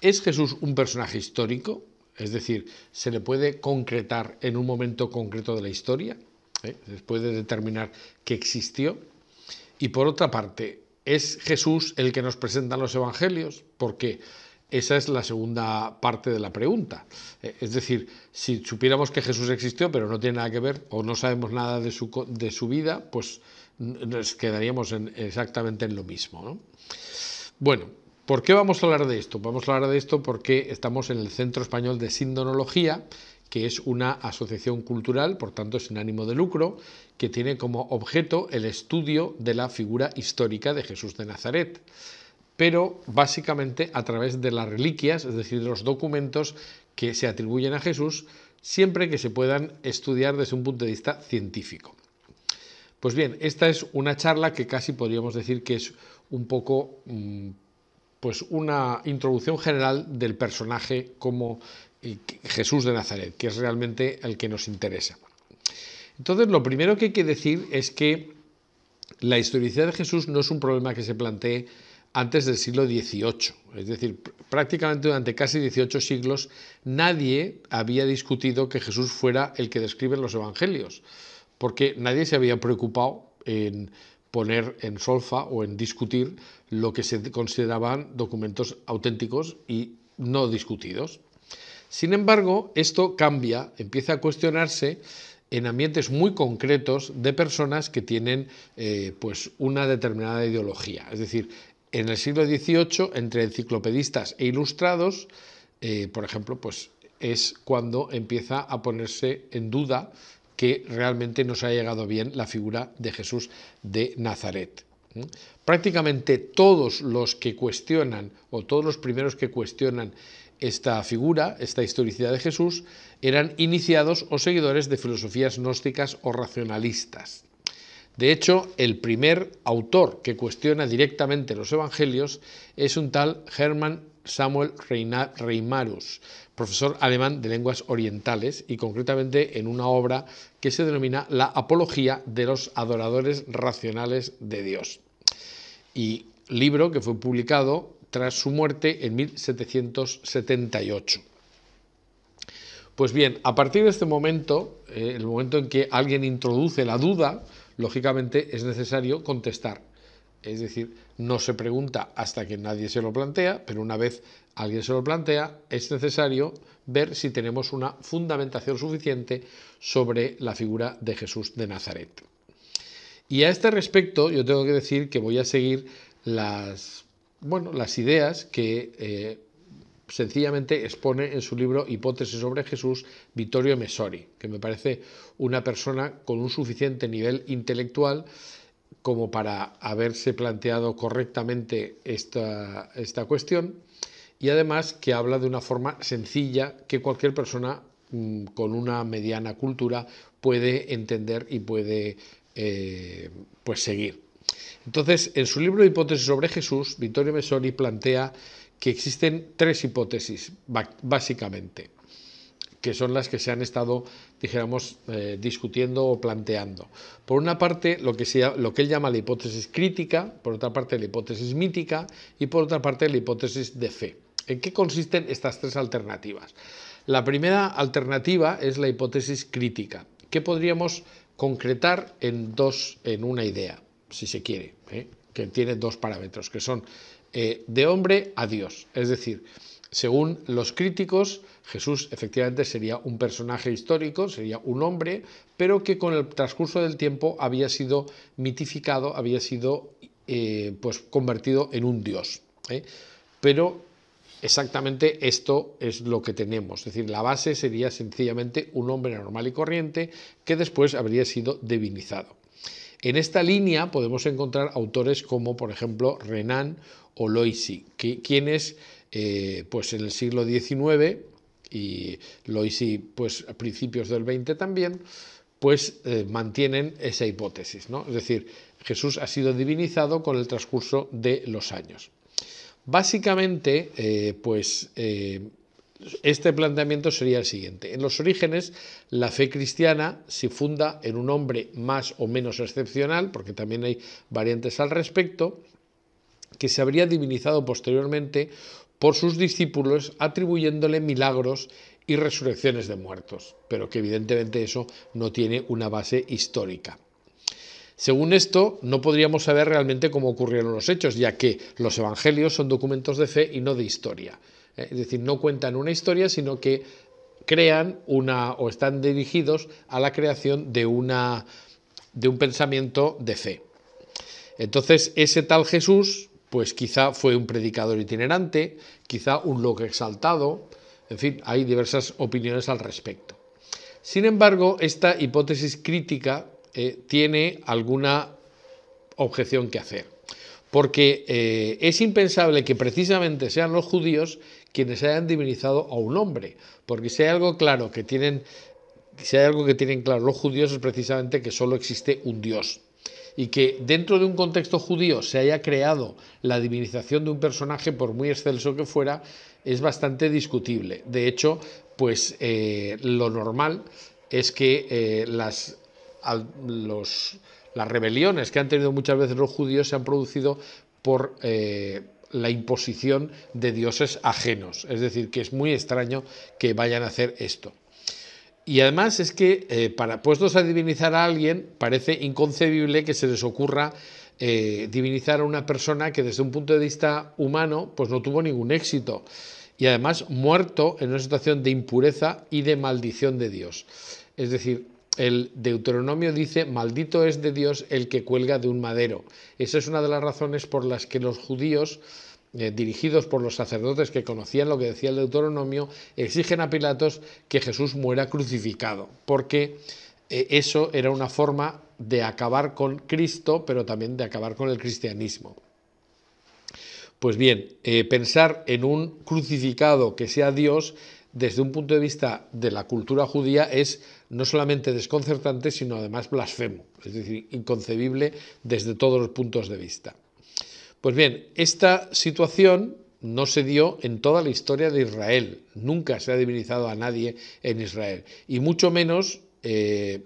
¿Es Jesús un personaje histórico? Es decir, ¿se le puede concretar en un momento concreto de la historia? Eh, ¿Se puede determinar que existió? Y por otra parte, ¿es Jesús el que nos presentan los evangelios? Porque esa es la segunda parte de la pregunta. Eh, es decir, si supiéramos que Jesús existió, pero no tiene nada que ver, o no sabemos nada de su, de su vida, pues nos quedaríamos exactamente en lo mismo. Bueno, ¿Por qué vamos a hablar de esto? Vamos a hablar de esto porque estamos en el Centro Español de Sindonología, que es una asociación cultural, por tanto sin ánimo de lucro, que tiene como objeto el estudio de la figura histórica de Jesús de Nazaret pero básicamente a través de las reliquias, es decir, los documentos que se atribuyen a Jesús, siempre que se puedan estudiar desde un punto de vista científico. Pues bien, esta es una charla que casi podríamos decir que es un poco mm, pues una introducción general del personaje como eh, Jesús de Nazaret, que es realmente el que nos interesa. Entonces, lo primero que hay que decir es que la historicidad de Jesús no es un problema que se plantee antes del siglo XVIII. Es decir, prácticamente durante casi 18 siglos nadie había discutido que Jesús fuera el que describen los evangelios, porque nadie se había preocupado en poner en solfa o en discutir lo que se consideraban documentos auténticos y no discutidos. Sin embargo, esto cambia, empieza a cuestionarse en ambientes muy concretos de personas que tienen eh, pues una determinada ideología. Es decir, en el siglo XVIII, entre enciclopedistas e ilustrados, eh, por ejemplo, pues es cuando empieza a ponerse en duda que realmente nos ha llegado bien la figura de Jesús de Nazaret. Prácticamente todos los que cuestionan, o todos los primeros que cuestionan esta figura, esta historicidad de Jesús, eran iniciados o seguidores de filosofías gnósticas o racionalistas. De hecho, el primer autor que cuestiona directamente los evangelios es un tal Hermann Samuel Reimarus, profesor alemán de lenguas orientales y concretamente en una obra que se denomina La Apología de los Adoradores Racionales de Dios. Y libro que fue publicado tras su muerte en 1778. Pues bien, a partir de este momento, eh, el momento en que alguien introduce la duda, lógicamente es necesario contestar. Es decir, no se pregunta hasta que nadie se lo plantea, pero una vez alguien se lo plantea, es necesario ver si tenemos una fundamentación suficiente sobre la figura de Jesús de Nazaret. Y a este respecto yo tengo que decir que voy a seguir las, bueno, las ideas que eh, sencillamente expone en su libro Hipótesis sobre Jesús Vittorio Messori, que me parece una persona con un suficiente nivel intelectual como para haberse planteado correctamente esta, esta cuestión y además que habla de una forma sencilla que cualquier persona mm, con una mediana cultura puede entender y puede eh, pues seguir. Entonces, en su libro Hipótesis sobre Jesús, Vittorio Messori plantea que existen tres hipótesis, básicamente, que son las que se han estado, dijéramos, eh, discutiendo o planteando. Por una parte, lo que, lo que él llama la hipótesis crítica, por otra parte, la hipótesis mítica y por otra parte, la hipótesis de fe. ¿En qué consisten estas tres alternativas? La primera alternativa es la hipótesis crítica, que podríamos concretar en dos, en una idea, si se quiere, eh? que tiene dos parámetros, que son eh, de hombre a Dios. Es decir, según los críticos, Jesús efectivamente sería un personaje histórico, sería un hombre, pero que con el transcurso del tiempo había sido mitificado, había sido eh, pues convertido en un dios. Pero Exactamente esto es lo que tenemos, es decir, la base sería sencillamente un hombre normal y corriente que después habría sido divinizado. En esta línea podemos encontrar autores como, por ejemplo, Renan o Loisi, quienes eh, pues en el siglo XIX y Loisy, pues, a principios del XX también, pues eh, mantienen esa hipótesis. Es decir, Jesús ha sido divinizado con el transcurso de los años. Básicamente, eh, pues eh, este planteamiento sería el siguiente. En los orígenes, la fe cristiana se funda en un hombre más o menos excepcional, porque también hay variantes al respecto, que se habría divinizado posteriormente por sus discípulos atribuyéndole milagros y resurrecciones de muertos, pero que evidentemente eso no tiene una base histórica. Según esto, no podríamos saber realmente cómo ocurrieron los hechos, ya que los evangelios son documentos de fe y no de historia. Eh, es decir, no cuentan una historia, sino que crean una o están dirigidos a la creación de una de un pensamiento de fe. Entonces, ese tal Jesús, pues quizá fue un predicador itinerante, quizá un loco exaltado, en fin, hay diversas opiniones al respecto. Sin embargo, esta hipótesis crítica eh, tiene alguna objeción que hacer. Porque eh, es impensable que precisamente sean los judíos quienes hayan divinizado a un hombre. Porque si hay algo claro que tienen, si hay algo que tienen claro los judíos es precisamente que solo existe un Dios. Y que dentro de un contexto judío se haya creado la divinización de un personaje, por muy excelso que fuera, es bastante discutible. De hecho, pues eh, lo normal es que las las rebeliones que han tenido muchas veces los judíos se han producido por eh, la imposición de dioses ajenos. Es decir, que es muy extraño que vayan a hacer esto. Y además es que eh, para puestos a divinizar a alguien parece inconcebible que se les ocurra eh, divinizar a una persona que desde un punto de vista humano pues no tuvo ningún éxito y además muerto en una situación de impureza y de maldición de Dios. Es decir, el Deuteronomio dice, maldito es de Dios el que cuelga de un madero. Esa es una de las razones por las que los judíos, eh, dirigidos por los sacerdotes que conocían lo que decía el Deuteronomio, exigen a Pilatos que Jesús muera crucificado, porque eh, eso era una forma de acabar con Cristo, pero también de acabar con el cristianismo. Pues bien, eh, pensar en un crucificado que sea Dios desde un punto de vista de la cultura judía es no solamente desconcertante, sino además blasfemo, es decir, inconcebible desde todos los puntos de vista. Pues bien, esta situación no se dio en toda la historia de Israel, nunca se ha divinizado a nadie en Israel, y mucho menos eh,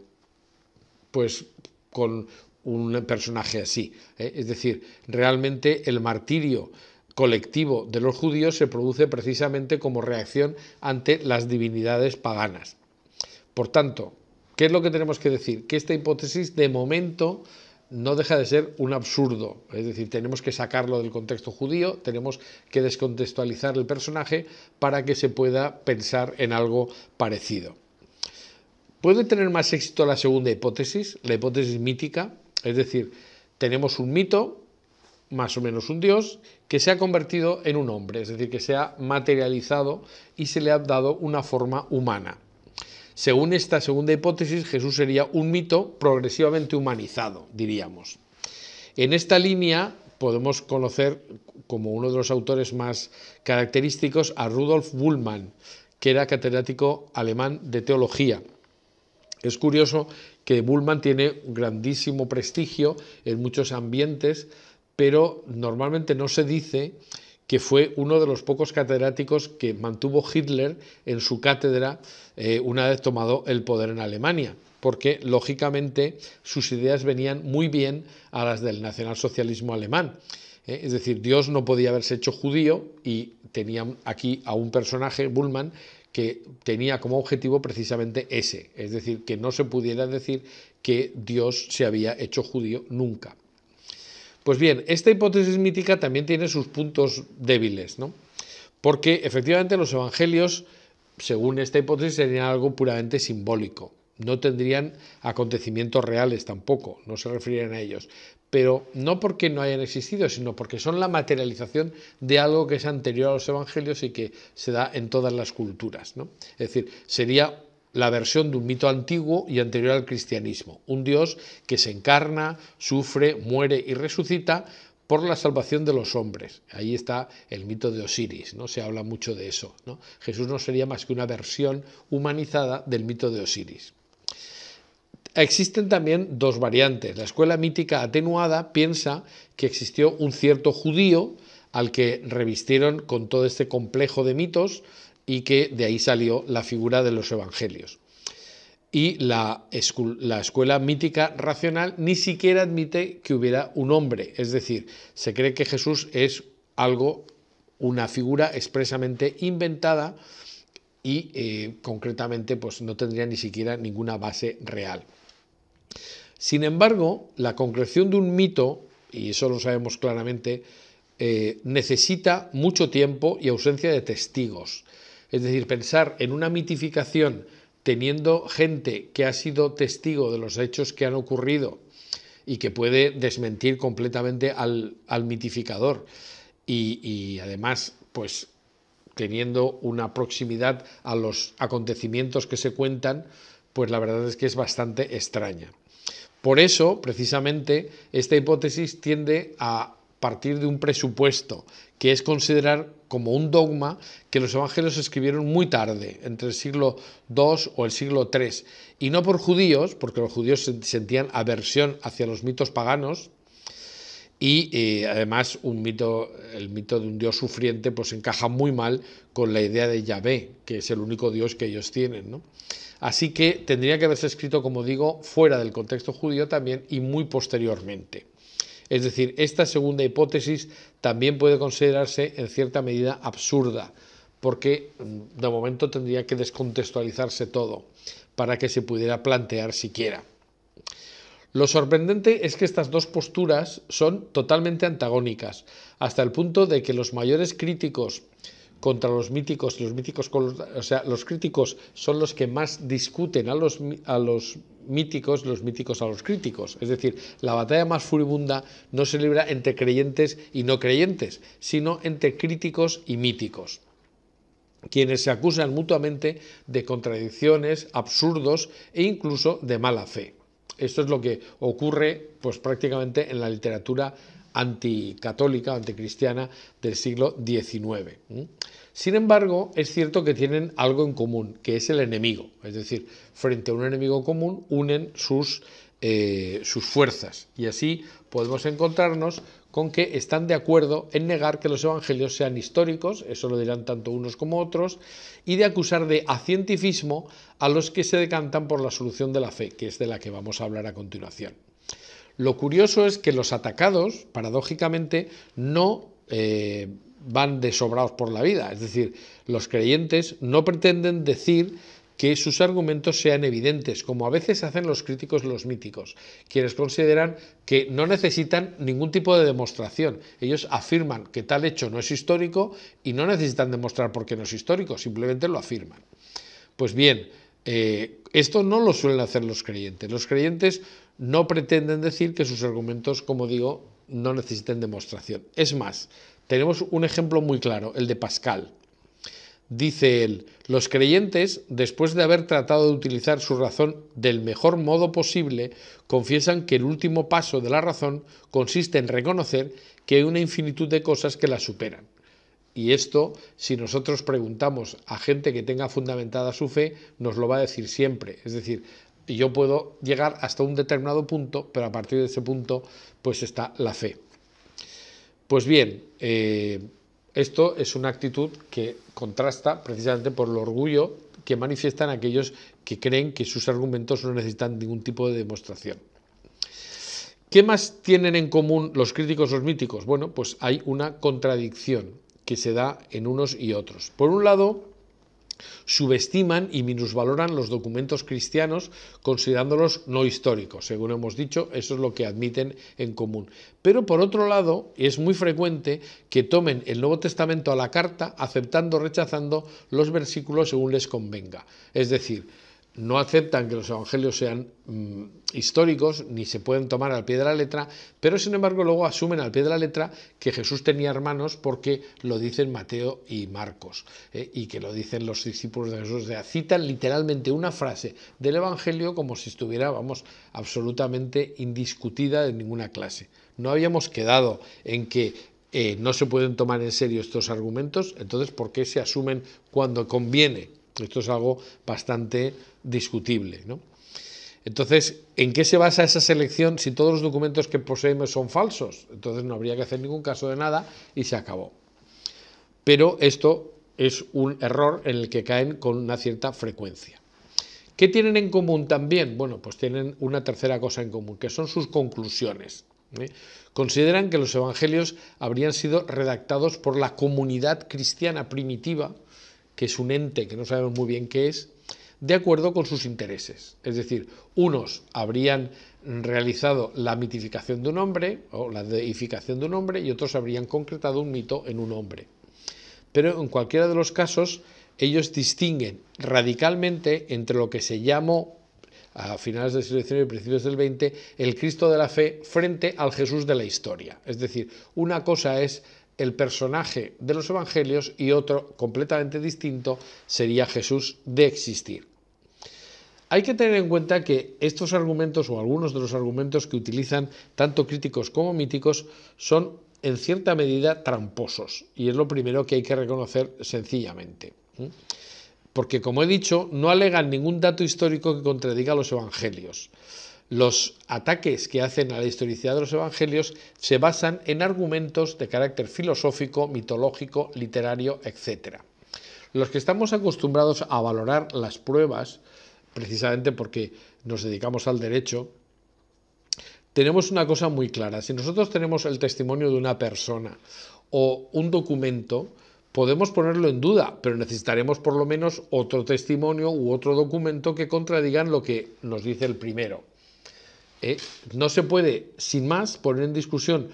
pues con un personaje así. ¿eh? Es decir, realmente el martirio colectivo de los judíos se produce precisamente como reacción ante las divinidades paganas. Por tanto, ¿qué es lo que tenemos que decir? Que esta hipótesis de momento no deja de ser un absurdo. Es decir, tenemos que sacarlo del contexto judío, tenemos que descontextualizar el personaje para que se pueda pensar en algo parecido. ¿Puede tener más éxito la segunda hipótesis, la hipótesis mítica? Es decir, tenemos un mito, más o menos un dios, que se ha convertido en un hombre, es decir, que se ha materializado y se le ha dado una forma humana. Según esta segunda hipótesis, Jesús sería un mito progresivamente humanizado, diríamos. En esta línea podemos conocer como uno de los autores más característicos a Rudolf Bullmann, que era catedrático alemán de teología. Es curioso que Bullmann tiene grandísimo prestigio en muchos ambientes, pero normalmente no se dice que fue uno de los pocos catedráticos que mantuvo Hitler en su cátedra eh, una vez tomado el poder en Alemania, porque lógicamente sus ideas venían muy bien a las del nacionalsocialismo alemán. Eh, es decir, Dios no podía haberse hecho judío y tenían aquí a un personaje, Bullman, que tenía como objetivo precisamente ese, es decir, que no se pudiera decir que Dios se había hecho judío nunca. Pues bien, esta hipótesis mítica también tiene sus puntos débiles, ¿no? Porque efectivamente los evangelios, según esta hipótesis, serían algo puramente simbólico. No tendrían acontecimientos reales tampoco, no se referirían a ellos. Pero no porque no hayan existido, sino porque son la materialización de algo que es anterior a los evangelios y que se da en todas las culturas. Es decir, sería la versión de un mito antiguo y anterior al cristianismo, un Dios que se encarna, sufre, muere y resucita por la salvación de los hombres. Ahí está el mito de Osiris, ¿no? Se habla mucho de eso, Jesús no sería más que una versión humanizada del mito de Osiris. Existen también dos variantes. La escuela mítica atenuada piensa que existió un cierto judío al que revistieron con todo este complejo de mitos, y que de ahí salió la figura de los evangelios. Y la, escuela mítica racional ni siquiera admite que hubiera un hombre, es decir, se cree que Jesús es algo, una figura expresamente inventada y eh, concretamente pues no tendría ni siquiera ninguna base real. Sin embargo, la concreción de un mito, y eso lo sabemos claramente, eh, necesita mucho tiempo y ausencia de testigos. Es decir, pensar en una mitificación teniendo gente que ha sido testigo de los hechos que han ocurrido y que puede desmentir completamente al, mitificador. Y, y, además, pues teniendo una proximidad a los acontecimientos que se cuentan, pues la verdad es que es bastante extraña. Por eso, precisamente, esta hipótesis tiende a partir de un presupuesto, que es considerar como un dogma que los evangelios escribieron muy tarde, entre el siglo II o el siglo III, y no por judíos, porque los judíos sentían aversión hacia los mitos paganos, y eh, además un mito, el mito de un dios sufriente pues encaja muy mal con la idea de Yahvé, que es el único dios que ellos tienen. Así que tendría que haberse escrito, como digo, fuera del contexto judío también y muy posteriormente. Es decir, esta segunda hipótesis también puede considerarse en cierta medida absurda, porque mm, de momento tendría que descontextualizarse todo para que se pudiera plantear siquiera. Lo sorprendente es que estas dos posturas son totalmente antagónicas, hasta el punto de que los mayores críticos contra los míticos, los míticos los, o sea, los críticos son los que más discuten a los, a los míticos, los míticos a los críticos. Es decir, la batalla más furibunda no se libra entre creyentes y no creyentes, sino entre críticos y míticos quienes se acusan mutuamente de contradicciones, absurdos e incluso de mala fe. Esto es lo que ocurre pues prácticamente en la literatura anticatólica, anticristiana del siglo XIX. Sin embargo, es cierto que tienen algo en común, que es el enemigo. Es decir, frente a un enemigo común unen sus, eh, sus fuerzas. Y así podemos encontrarnos con que están de acuerdo en negar que los evangelios sean históricos, eso lo dirán tanto unos como otros, y de acusar de acientifismo a los que se decantan por la solución de la fe, que es de la que vamos a hablar a continuación. Lo curioso es que los atacados, paradójicamente, no eh, van desobrados por la vida. Es decir, los creyentes no pretenden decir que sus argumentos sean evidentes, como a veces hacen los críticos los míticos, quienes consideran que no necesitan ningún tipo de demostración. Ellos afirman que tal hecho no es histórico y no necesitan demostrar por qué no es histórico, simplemente lo afirman. Pues bien, eh, esto no lo suelen hacer los creyentes. Los creyentes no pretenden decir que sus argumentos, como digo, no necesiten demostración. Es más, tenemos un ejemplo muy claro, el de Pascal. Dice él, los creyentes, después de haber tratado de utilizar su razón del mejor modo posible, confiesan que el último paso de la razón consiste en reconocer que hay una infinitud de cosas que la superan. Y esto, si nosotros preguntamos a gente que tenga fundamentada su fe, nos lo va a decir siempre. Es decir, y yo puedo llegar hasta un determinado punto, pero a partir de ese punto pues está la fe. Pues bien, eh, esto es una actitud que contrasta precisamente por el orgullo que manifiestan aquellos que creen que sus argumentos no necesitan ningún tipo de demostración. ¿Qué más tienen en común los críticos los míticos? Bueno, pues hay una contradicción que se da en unos y otros. Por un lado, subestiman y minusvaloran los documentos cristianos considerándolos no históricos. Según hemos dicho, eso es lo que admiten en común. Pero por otro lado, es muy frecuente que tomen el Nuevo Testamento a la carta, aceptando o rechazando los versículos según les convenga. Es decir, no aceptan que los evangelios sean mm, históricos ni se pueden tomar al pie de la letra, pero sin embargo luego asumen al pie de la letra que Jesús tenía hermanos porque lo dicen Mateo y Marcos eh, y que lo dicen los discípulos de Jesús. O sea, citan literalmente una frase del evangelio como si estuviera, vamos, absolutamente indiscutida de ninguna clase. No habíamos quedado en que eh, no se pueden tomar en serio estos argumentos, entonces ¿por qué se asumen cuando conviene? Esto es algo bastante discutible. Entonces, ¿en qué se basa esa selección si todos los documentos que poseemos son falsos? Entonces no habría que hacer ningún caso de nada y se acabó. Pero esto es un error en el que caen con una cierta frecuencia. ¿Qué tienen en común también? Bueno, pues tienen una tercera cosa en común, que son sus conclusiones. ¿eh? Consideran que los evangelios habrían sido redactados por la comunidad cristiana primitiva que es un ente que no sabemos muy bien qué es, de acuerdo con sus intereses. Es decir, unos habrían realizado la mitificación de un hombre o la deificación de un hombre y otros habrían concretado un mito en un hombre. Pero en cualquiera de los casos, ellos distinguen radicalmente entre lo que se llamó a finales del siglo XIX y principios del XX, el Cristo de la fe frente al Jesús de la historia. Es decir, una cosa es el personaje de los evangelios y otro completamente distinto sería Jesús de existir. Hay que tener en cuenta que estos argumentos o algunos de los argumentos que utilizan tanto críticos como míticos son en cierta medida tramposos y es lo primero que hay que reconocer sencillamente. Porque como he dicho, no alegan ningún dato histórico que contradiga los evangelios. Los ataques que hacen a la historicidad de los evangelios se basan en argumentos de carácter filosófico, mitológico, literario, etc. Los que estamos acostumbrados a valorar las pruebas, precisamente porque nos dedicamos al derecho, tenemos una cosa muy clara. Si nosotros tenemos el testimonio de una persona o un documento, podemos ponerlo en duda, pero necesitaremos por lo menos otro testimonio u otro documento que contradigan lo que nos dice el primero. Eh, no se puede, sin más, poner en discusión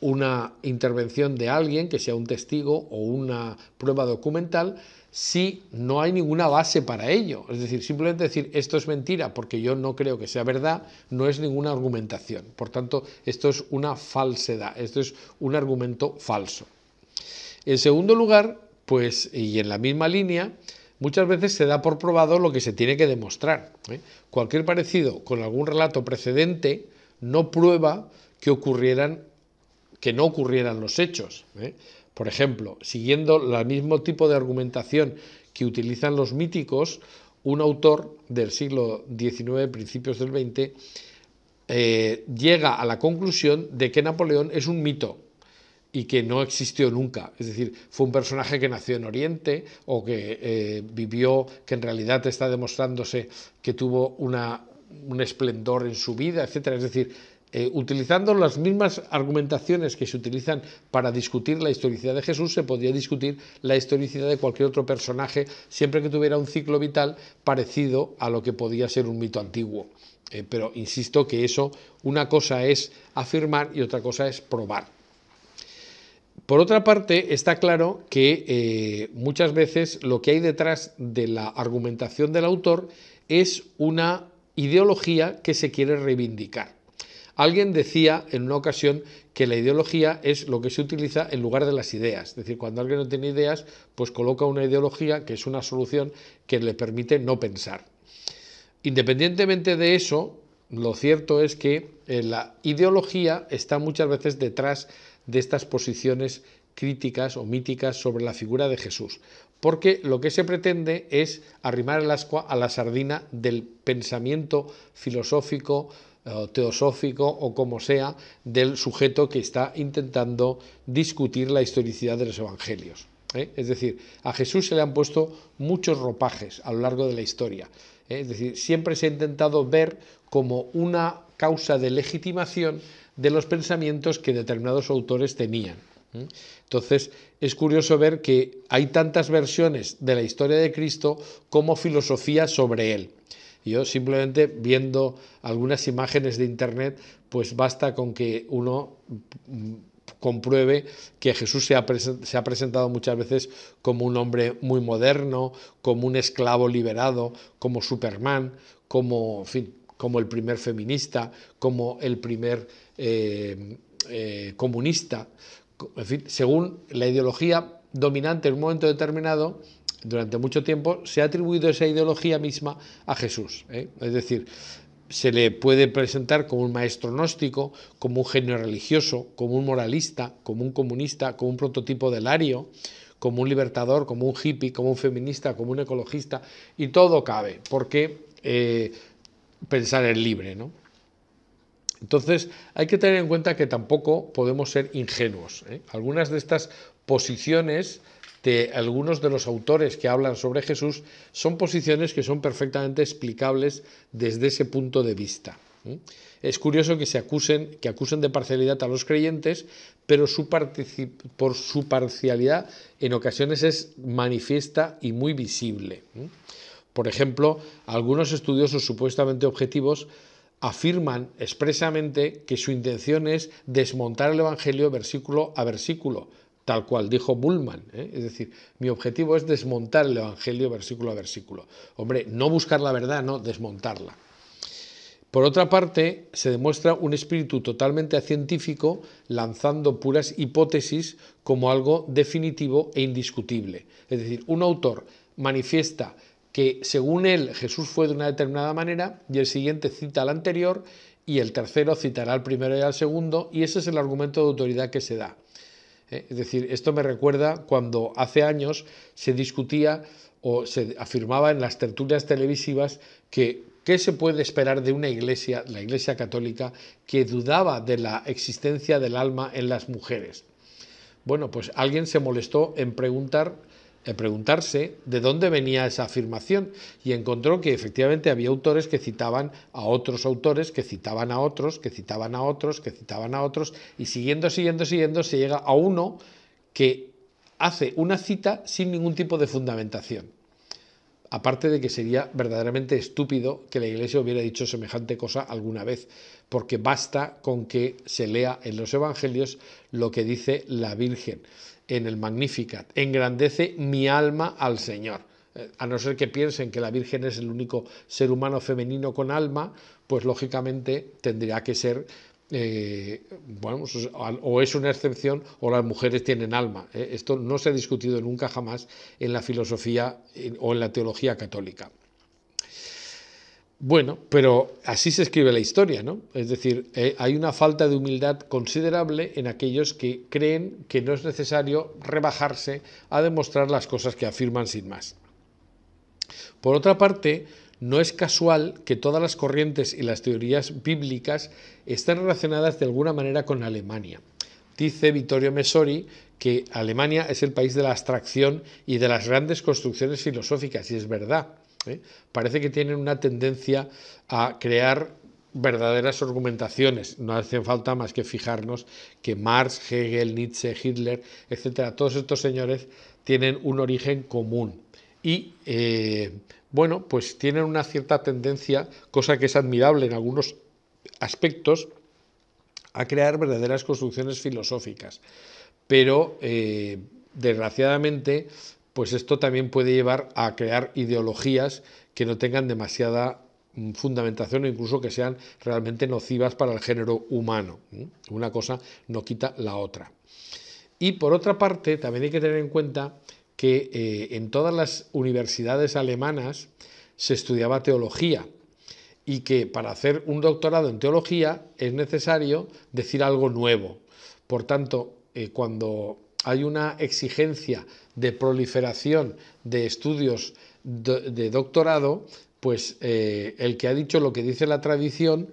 una intervención de alguien que sea un testigo o una prueba documental si no hay ninguna base para ello. Es decir, simplemente decir esto es mentira porque yo no creo que sea verdad no es ninguna argumentación. Por tanto, esto es una falsedad, esto es un argumento falso. En segundo lugar, pues, y en la misma línea, Muchas veces se da por probado lo que se tiene que demostrar. ¿eh? Cualquier parecido con algún relato precedente no prueba que ocurrieran, que no ocurrieran los hechos. ¿eh? Por ejemplo, siguiendo el mismo tipo de argumentación que utilizan los míticos, un autor del siglo XIX, principios del XX, eh, llega a la conclusión de que Napoleón es un mito y que no existió nunca. Es decir, fue un personaje que nació en Oriente o que eh, vivió, que en realidad está demostrándose que tuvo un esplendor en su vida, etc. Es decir, eh, utilizando las mismas argumentaciones que se utilizan para discutir la historicidad de Jesús, se podría discutir la historicidad de cualquier otro personaje, siempre que tuviera un ciclo vital parecido a lo que podía ser un mito antiguo. Eh, pero insisto que eso, una cosa es afirmar y otra cosa es probar. Por otra parte, está claro que eh, muchas veces lo que hay detrás de la argumentación del autor es una ideología que se quiere reivindicar. Alguien decía en una ocasión que la ideología es lo que se utiliza en lugar de las ideas. Es decir, cuando alguien no tiene ideas, pues coloca una ideología que es una solución que le permite no pensar. Independientemente de eso, lo cierto es que eh, la ideología está muchas veces detrás de estas posiciones críticas o míticas sobre la figura de Jesús, porque lo que se pretende es arrimar el ascua a la sardina del pensamiento filosófico, eh, teosófico o como sea, del sujeto que está intentando discutir la historicidad de los evangelios. ¿eh? Es decir, a Jesús se le han puesto muchos ropajes a lo largo de la historia. ¿eh? Es decir, siempre se ha intentado ver como una causa de legitimación de los pensamientos que determinados autores tenían. Entonces, es curioso ver que hay tantas versiones de la historia de Cristo como filosofía sobre él. Yo simplemente viendo algunas imágenes de Internet, pues basta con que uno mm, compruebe que Jesús se ha, presentado muchas veces como un hombre muy moderno, como un esclavo liberado, como Superman, como, como el primer feminista, como el primer eh, eh, comunista, en fin, según la ideología dominante en un momento determinado, durante mucho tiempo se ha atribuido esa ideología misma a Jesús. ¿eh? Es decir, se le puede presentar como un maestro gnóstico, como un genio religioso, como un moralista, como un comunista, como un prototipo del ario, como un libertador, como un hippie, como un feminista, como un ecologista, y todo cabe, porque pensar es libre, ¿no? Entonces, hay que tener en cuenta que tampoco podemos ser ingenuos. ¿eh? Algunas de estas posiciones de algunos de los autores que hablan sobre Jesús son posiciones que son perfectamente explicables desde ese punto de vista. ¿eh? Es curioso que se acusen, que acusen de parcialidad a los creyentes, pero por su parcialidad en ocasiones es manifiesta y muy visible. ¿eh? Por ejemplo, algunos estudiosos supuestamente objetivos afirman expresamente que su intención es desmontar el Evangelio versículo a versículo, tal cual dijo Bullman. ¿eh? Es decir, mi objetivo es desmontar el Evangelio versículo a versículo. Hombre, no buscar la verdad, no, desmontarla. Por otra parte, se demuestra un espíritu totalmente científico lanzando puras hipótesis como algo definitivo e indiscutible. Es decir, un autor manifiesta que según él Jesús fue de una determinada manera y el siguiente cita al anterior y el tercero citará al primero y al segundo y ese es el argumento de autoridad que se da. Eh, es decir, esto me recuerda cuando hace años se discutía o se afirmaba en las tertulias televisivas que qué se puede esperar de una iglesia, la iglesia católica, que dudaba de la existencia del alma en las mujeres. Bueno, pues alguien se molestó en preguntar eh, preguntarse de dónde venía esa afirmación y encontró que efectivamente había autores que citaban a otros autores, que citaban a otros, que citaban a otros, que citaban a otros, y siguiendo, siguiendo, siguiendo, se llega a uno que hace una cita sin ningún tipo de fundamentación. Aparte de que sería verdaderamente estúpido que la Iglesia hubiera dicho semejante cosa alguna vez, porque basta con que se lea en los Evangelios lo que dice la Virgen en el Magnificat. Engrandece mi alma al Señor. Eh, a no ser que piensen que la Virgen es el único ser humano femenino con alma, pues lógicamente tendría que ser eh, bueno, pues, o es una excepción o las mujeres tienen alma. Eh. Esto no se ha discutido nunca jamás en la filosofía o en la teología católica. Bueno, pero así se escribe la historia, ¿no? Es decir, eh, hay una falta de humildad considerable en aquellos que creen que no es necesario rebajarse a demostrar las cosas que afirman sin más. Por otra parte, no es casual que todas las corrientes y las teorías bíblicas estén relacionadas de alguna manera con Alemania. Dice Vittorio Messori que Alemania es el país de la abstracción y de las grandes construcciones filosóficas, y es verdad. Parece que tienen una tendencia a crear verdaderas argumentaciones. No hace falta más que fijarnos que Marx, Hegel, Nietzsche, Hitler, etcétera, todos estos señores tienen un origen común y eh, bueno, pues tienen una cierta tendencia, cosa que es admirable en algunos aspectos, a crear verdaderas construcciones filosóficas. Pero eh, desgraciadamente pues esto también puede llevar a crear ideologías que no tengan demasiada mm, fundamentación o incluso que sean realmente nocivas para el género humano. Una cosa no quita la otra. Y por otra parte, también hay que tener en cuenta que eh, en todas las universidades alemanas se estudiaba teología y que para hacer un doctorado en teología es necesario decir algo nuevo. Por tanto, eh, cuando hay una exigencia de proliferación de estudios de, doctorado, pues eh, el que ha dicho lo que dice la tradición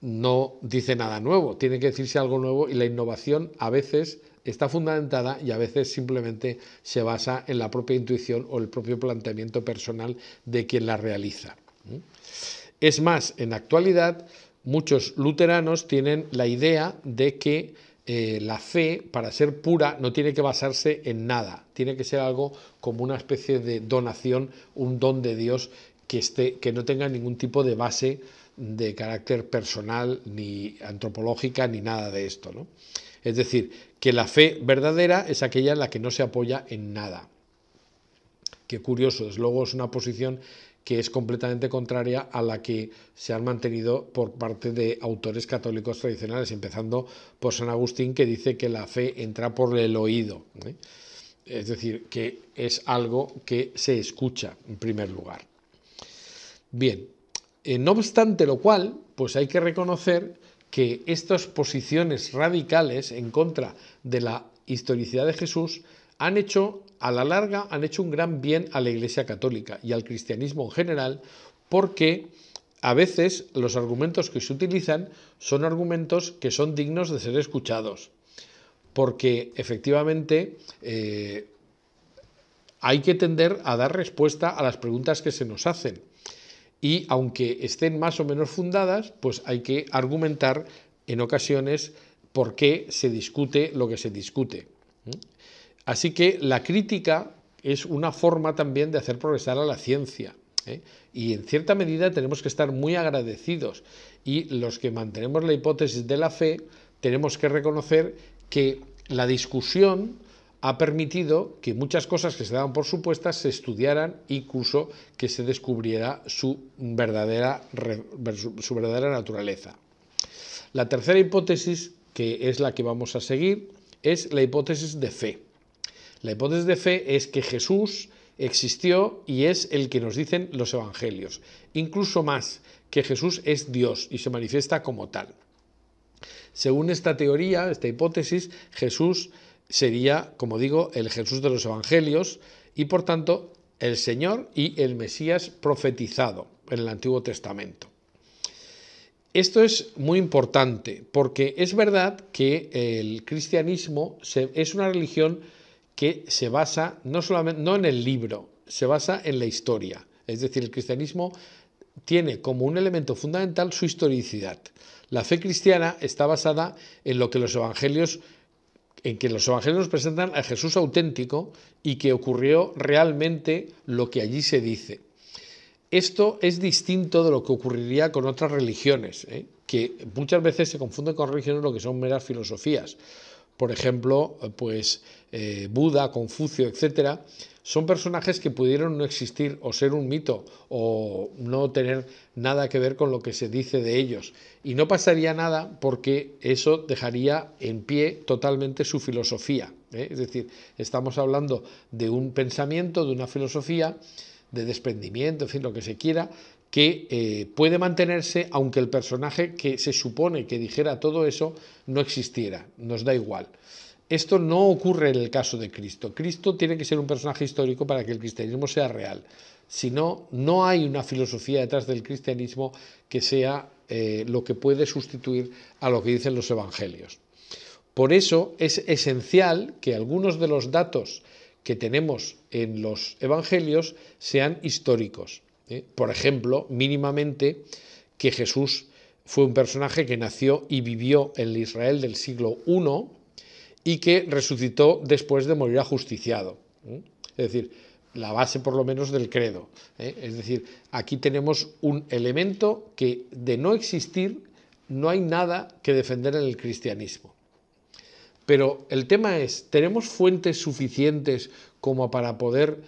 no dice nada nuevo, tiene que decirse algo nuevo y la innovación a veces está fundamentada y a veces simplemente se basa en la propia intuición o el propio planteamiento personal de quien la realiza. Es más, en la actualidad muchos luteranos tienen la idea de que eh, la fe, para ser pura, no tiene que basarse en nada, tiene que ser algo como una especie de donación, un don de Dios que, esté, que no tenga ningún tipo de base de carácter personal, ni antropológica, ni nada de esto. ¿no? Es decir, que la fe verdadera es aquella en la que no se apoya en nada. Qué curioso, desde luego es una posición que es completamente contraria a la que se han mantenido por parte de autores católicos tradicionales, empezando por San Agustín, que dice que la fe entra por el oído. ¿eh? Es decir, que es algo que se escucha en primer lugar. Bien, eh, no obstante lo cual, pues hay que reconocer que estas posiciones radicales en contra de la historicidad de Jesús han hecho, a la larga, han hecho un gran bien a la Iglesia Católica y al cristianismo en general, porque a veces los argumentos que se utilizan son argumentos que son dignos de ser escuchados, porque efectivamente eh, hay que tender a dar respuesta a las preguntas que se nos hacen. Y aunque estén más o menos fundadas, pues hay que argumentar en ocasiones por qué se discute lo que se discute. Así que la crítica es una forma también de hacer progresar a la ciencia. ¿eh? Y en cierta medida tenemos que estar muy agradecidos. Y los que mantenemos la hipótesis de la fe, tenemos que reconocer que la discusión ha permitido que muchas cosas que se daban por supuestas se estudiaran y incluso que se descubriera su su verdadera naturaleza. La tercera hipótesis, que es la que vamos a seguir, es la hipótesis de fe. La hipótesis de fe es que Jesús existió y es el que nos dicen los evangelios. Incluso más, que Jesús es Dios y se manifiesta como tal. Según esta teoría, esta hipótesis, Jesús sería, como digo, el Jesús de los evangelios y por tanto el Señor y el Mesías profetizado en el Antiguo Testamento. Esto es muy importante porque es verdad que el cristianismo es una religión que se basa no solamente no en el libro, se basa en la historia. Es decir, el cristianismo tiene como un elemento fundamental su historicidad. La fe cristiana está basada en lo que los evangelios en que los evangelios nos presentan a Jesús auténtico y que ocurrió realmente lo que allí se dice. Esto es distinto de lo que ocurriría con otras religiones, ¿eh? que muchas veces se confunden con religiones lo que son meras filosofías por ejemplo, pues eh, Buda, Confucio, etcétera, son personajes que pudieron no existir o ser un mito o no tener nada que ver con lo que se dice de ellos. Y no pasaría nada porque eso dejaría en pie totalmente su filosofía. ¿eh? Es decir, estamos hablando de un pensamiento, de una filosofía de desprendimiento, en fin, lo que se quiera, que eh, puede mantenerse aunque el personaje que se supone que dijera todo eso no existiera, nos da igual. Esto no ocurre en el caso de Cristo. Cristo tiene que ser un personaje histórico para que el cristianismo sea real. Si no, no hay una filosofía detrás del cristianismo que sea eh, lo que puede sustituir a lo que dicen los evangelios. Por eso es esencial que algunos de los datos que tenemos en los evangelios sean históricos. ¿eh? Por ejemplo, mínimamente que Jesús fue un personaje que nació y vivió en el Israel del siglo I y que resucitó después de morir ajusticiado. ¿eh? Es decir, la base por lo menos del credo. ¿eh? Es decir, aquí tenemos un elemento que de no existir no hay nada que defender en el cristianismo. Pero el tema es, ¿tenemos fuentes suficientes como para poder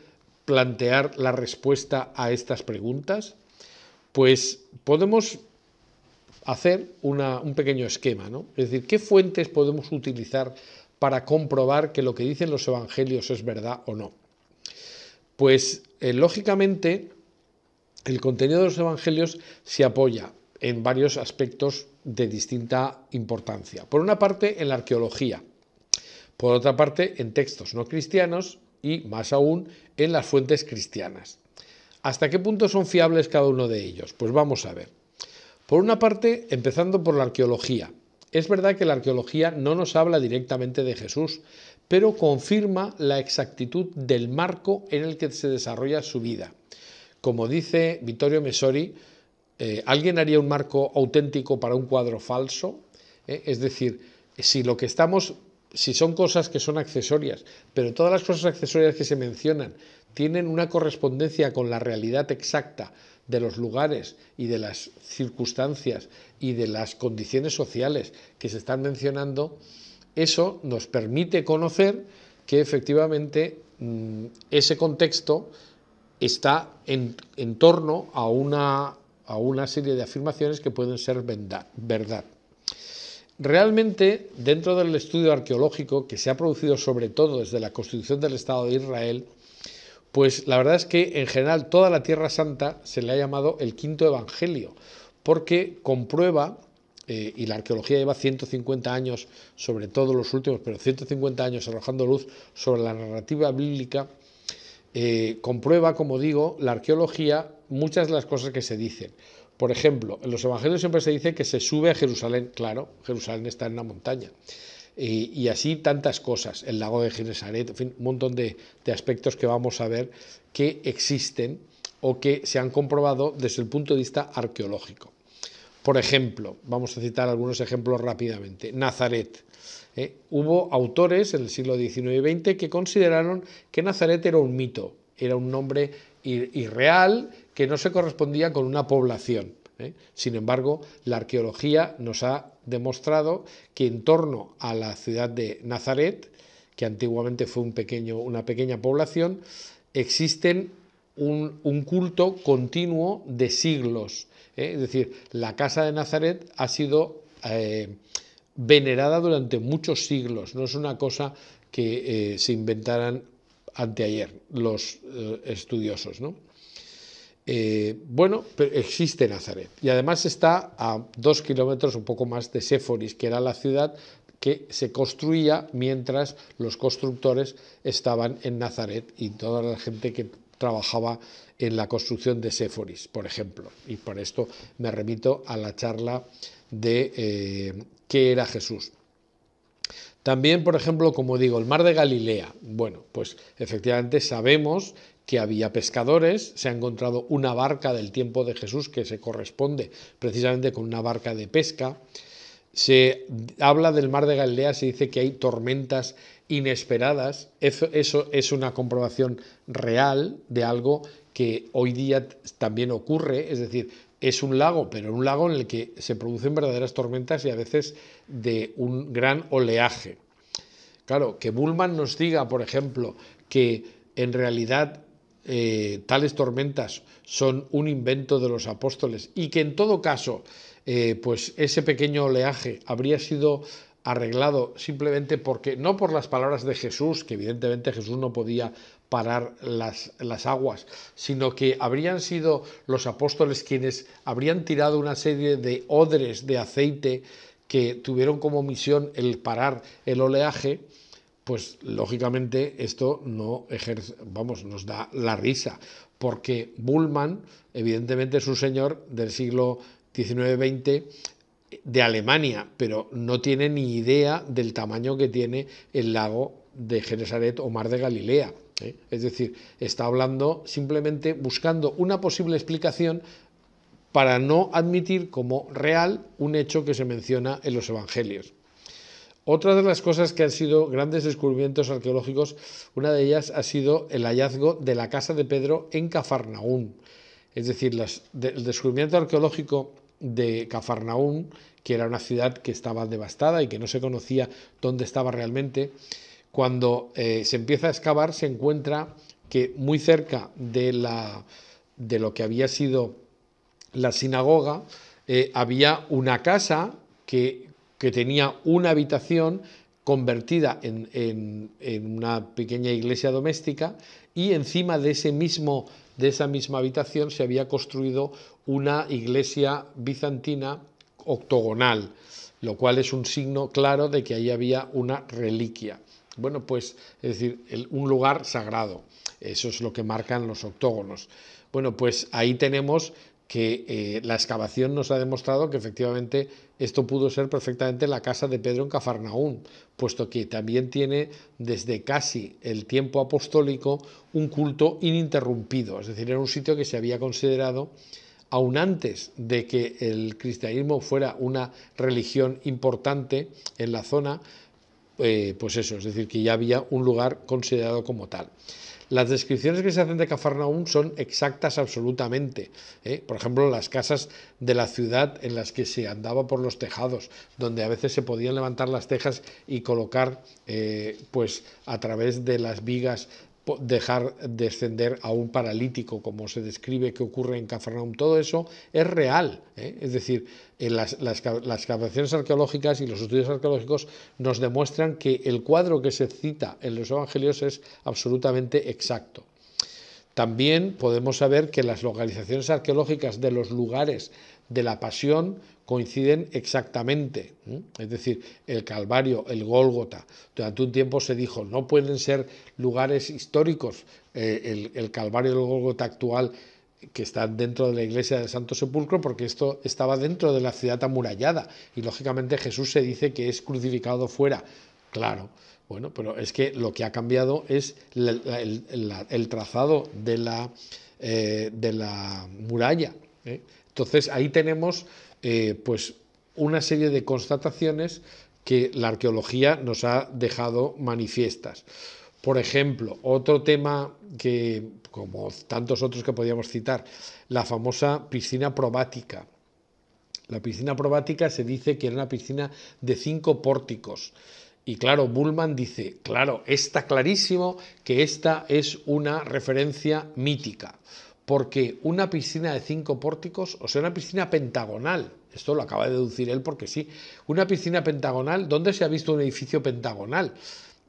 plantear la respuesta a estas preguntas? Pues podemos hacer un pequeño esquema, ¿no? Es decir, ¿qué fuentes podemos utilizar para comprobar que lo que dicen los evangelios es verdad o no? Pues, eh, lógicamente, el contenido de los evangelios se apoya en varios aspectos de distinta importancia. Por una parte, en la arqueología. Por otra parte, en textos no cristianos y, más aún, en las fuentes cristianas. ¿Hasta qué punto son fiables cada uno de ellos? Pues vamos a ver. Por una parte, empezando por la arqueología. Es verdad que la arqueología no nos habla directamente de Jesús, pero confirma la exactitud del marco en el que se desarrolla su vida. Como dice Vittorio Messori, eh, ¿alguien haría un marco auténtico para un cuadro falso? Eh, es decir, si lo que estamos si son cosas que son accesorias, pero todas las cosas accesorias que se mencionan tienen una correspondencia con la realidad exacta de los lugares y de las circunstancias y de las condiciones sociales que se están mencionando, eso nos permite conocer que efectivamente mm, ese contexto está en, torno a una, a una serie de afirmaciones que pueden ser verdad. Realmente, dentro del estudio arqueológico que se ha producido sobre todo desde la constitución del Estado de Israel, pues la verdad es que en general toda la Tierra Santa se le ha llamado el quinto evangelio, porque comprueba, eh, y la arqueología lleva 150 años, sobre todo los últimos, pero 150 años arrojando luz sobre la narrativa bíblica, eh, comprueba, como digo, la arqueología muchas de las cosas que se dicen. Por ejemplo, en los evangelios siempre se dice que se sube a Jerusalén, claro, Jerusalén está en una montaña. Y, así tantas cosas, el lago de Genesaret, un montón de, aspectos que vamos a ver que existen o que se han comprobado desde el punto de vista arqueológico. Por ejemplo, vamos a citar algunos ejemplos rápidamente. Nazaret. ¿eh? hubo autores en el siglo XIX y XX que consideraron que Nazaret era un mito, era un nombre irreal que no se correspondía con una población. ¿eh? Sin embargo, la arqueología nos ha demostrado que en torno a la ciudad de Nazaret, que antiguamente fue una pequeña población, existen un, culto continuo de siglos. ¿eh? Es decir, la casa de Nazaret ha sido eh, venerada durante muchos siglos, no es una cosa que se inventaran anteayer los estudiosos. ¿no? Eh, bueno, pero existe Nazaret y además está a dos kilómetros un poco más de Séforis, que era la ciudad que se construía mientras los constructores estaban en Nazaret y toda la gente que trabajaba en la construcción de Séforis, por ejemplo. Y por esto me remito a la charla de eh, qué era Jesús. También, por ejemplo, como digo, el mar de Galilea. Bueno, pues efectivamente sabemos que había pescadores, se ha encontrado una barca del tiempo de Jesús que se corresponde precisamente con una barca de pesca. Se habla del mar de Galilea, se dice que hay tormentas inesperadas. Eso, es una comprobación real de algo que hoy día también ocurre, es decir, es un lago, pero un lago en el que se producen verdaderas tormentas y a veces de un gran oleaje. Claro, que Bullman nos diga, por ejemplo, que en realidad eh, tales tormentas son un invento de los apóstoles y que en todo caso, eh, pues ese pequeño oleaje habría sido arreglado simplemente porque, no por las palabras de Jesús, que evidentemente Jesús no podía parar las, las, aguas, sino que habrían sido los apóstoles quienes habrían tirado una serie de odres de aceite que tuvieron como misión el parar el oleaje pues lógicamente esto no ejerce, vamos, nos da la risa, porque Bullman, evidentemente, es un señor del siglo XIX-XX de Alemania, pero no tiene ni idea del tamaño que tiene el lago de Genesaret o mar de Galilea. ¿eh? Es decir, está hablando simplemente buscando una posible explicación para no admitir como real un hecho que se menciona en los Evangelios. Otra de las cosas que han sido grandes descubrimientos arqueológicos, una de ellas ha sido el hallazgo de la casa de Pedro en Cafarnaún. Es decir, el descubrimiento arqueológico de Cafarnaún, que era una ciudad que estaba devastada y que no se conocía dónde estaba realmente, cuando eh, se empieza a excavar se encuentra que muy cerca de, la, de lo que había sido la sinagoga eh, había una casa que que tenía una habitación convertida en, una pequeña iglesia doméstica y encima de, ese mismo, de esa misma habitación se había construido una iglesia bizantina octogonal, lo cual es un signo claro de que ahí había una reliquia. Bueno, pues es decir, un lugar sagrado, eso es lo que marcan los octógonos. Bueno, pues ahí tenemos que eh, la excavación nos ha demostrado que efectivamente esto pudo ser perfectamente la casa de Pedro en Cafarnaún, puesto que también tiene desde casi el tiempo apostólico un culto ininterrumpido, es decir, era un sitio que se había considerado aun antes de que el cristianismo fuera una religión importante en la zona, eh, pues eso, es decir, que ya había un lugar considerado como tal. Las descripciones que se hacen de Cafarnaún son exactas absolutamente. ¿eh? Por ejemplo, las casas de la ciudad en las que se andaba por los tejados, donde a veces se podían levantar las tejas y colocar, eh, pues a través de las vigas dejar descender a un paralítico, como se describe que ocurre en Cafarnaum, todo eso es real. ¿eh? Es decir, eh, las, excavaciones arqueológicas y los estudios arqueológicos nos demuestran que el cuadro que se cita en los evangelios es absolutamente exacto. También podemos saber que las localizaciones arqueológicas de los lugares de la pasión coinciden exactamente. Es decir, el Calvario, el Gólgota. Durante un tiempo se dijo, no pueden ser lugares históricos. Eh, el, Calvario y el Gólgota actual que están dentro de la iglesia del Santo Sepulcro, porque esto estaba dentro de la ciudad amurallada. Y lógicamente Jesús se dice que es crucificado fuera. Claro, bueno, pero es que lo que ha cambiado es el, trazado de la, eh, de la muralla. ¿eh? Entonces ahí tenemos eh, pues una serie de constataciones que la arqueología nos ha dejado manifiestas. Por ejemplo, otro tema que, como tantos otros que podíamos citar, la famosa piscina probática. La piscina probática se dice que era una piscina de cinco pórticos. Y claro, Bullman dice, claro, está clarísimo que esta es una referencia mítica porque una piscina de cinco pórticos, o sea, una piscina pentagonal, esto lo acaba de deducir él porque sí, una piscina pentagonal, ¿dónde se ha visto un edificio pentagonal?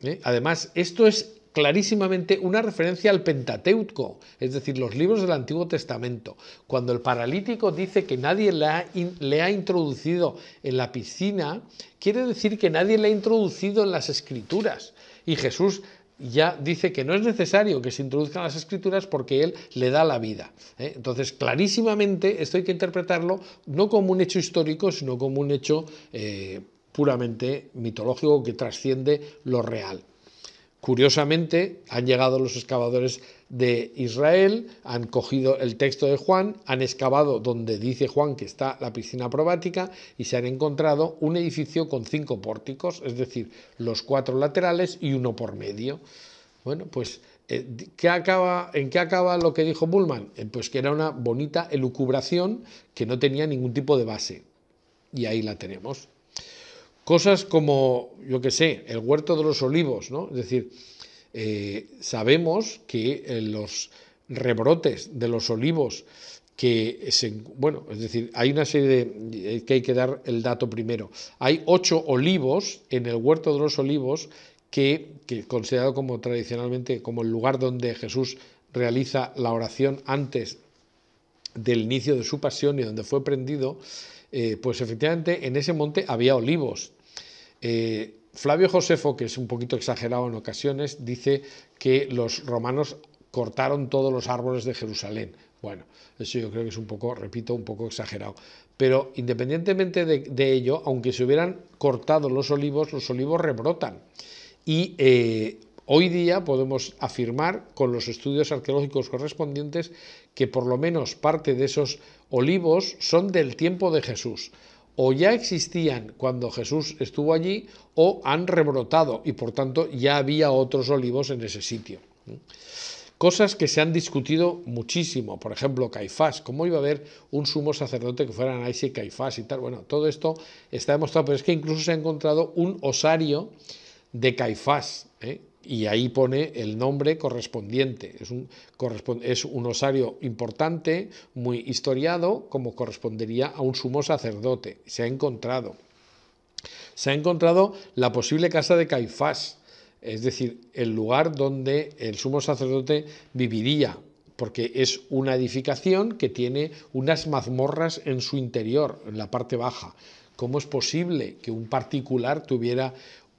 ¿Eh? Además, esto es clarísimamente una referencia al Pentateuco, es decir, los libros del Antiguo Testamento. Cuando el paralítico dice que nadie le ha, introducido en la piscina, quiere decir que nadie le ha introducido en las escrituras. Y Jesús ya dice que no es necesario que se introduzcan las escrituras porque Él le da la vida. ¿eh? Entonces, clarísimamente, esto hay que interpretarlo no como un hecho histórico, sino como un hecho eh, puramente mitológico que trasciende lo real. Curiosamente, han llegado los excavadores de Israel, han cogido el texto de Juan, han excavado donde dice Juan que está la piscina probática y se han encontrado un edificio con cinco pórticos, es decir, los cuatro laterales y uno por medio. Bueno, pues eh, acaba, ¿En qué acaba lo que dijo Bullman? Eh, pues que era una bonita elucubración que no tenía ningún tipo de base. Y ahí la tenemos. Cosas como, yo qué sé, el huerto de los olivos, ¿no? Es decir, eh, sabemos que eh, los rebrotes de los olivos que bueno, es decir, hay una serie de eh, que hay que dar el dato primero. Hay ocho olivos en el huerto de los olivos que, considerado como tradicionalmente como el lugar donde Jesús realiza la oración antes del inicio de su pasión y donde fue prendido, pues efectivamente en ese monte había olivos. Flavio Josefo, que es un poquito exagerado en ocasiones, dice que los romanos cortaron todos los árboles de Jerusalén. Bueno, eso yo creo que es un poco, repito, un poco exagerado. Pero independientemente de, ello, aunque se hubieran cortado los olivos, los olivos rebrotan. Y eh, hoy día podemos afirmar, con los estudios arqueológicos correspondientes, que por lo menos parte de esos olivos son del tiempo de Jesús o ya existían cuando Jesús estuvo allí o han rebrotado y por tanto ya había otros olivos en ese sitio. Cosas que se han discutido muchísimo, por ejemplo, Caifás, cómo iba a haber un sumo sacerdote que fuera Anais y Caifás y tal. Bueno, todo esto está demostrado, pero es que incluso se ha encontrado un osario de Caifás, ¿eh? y ahí pone el nombre correspondiente. Es un, es osario importante, muy historiado, como correspondería a un sumo sacerdote. Se ha encontrado. Se ha encontrado la posible casa de Caifás, es decir, el lugar donde el sumo sacerdote viviría, porque es una edificación que tiene unas mazmorras en su interior, en la parte baja. ¿Cómo es posible que un particular tuviera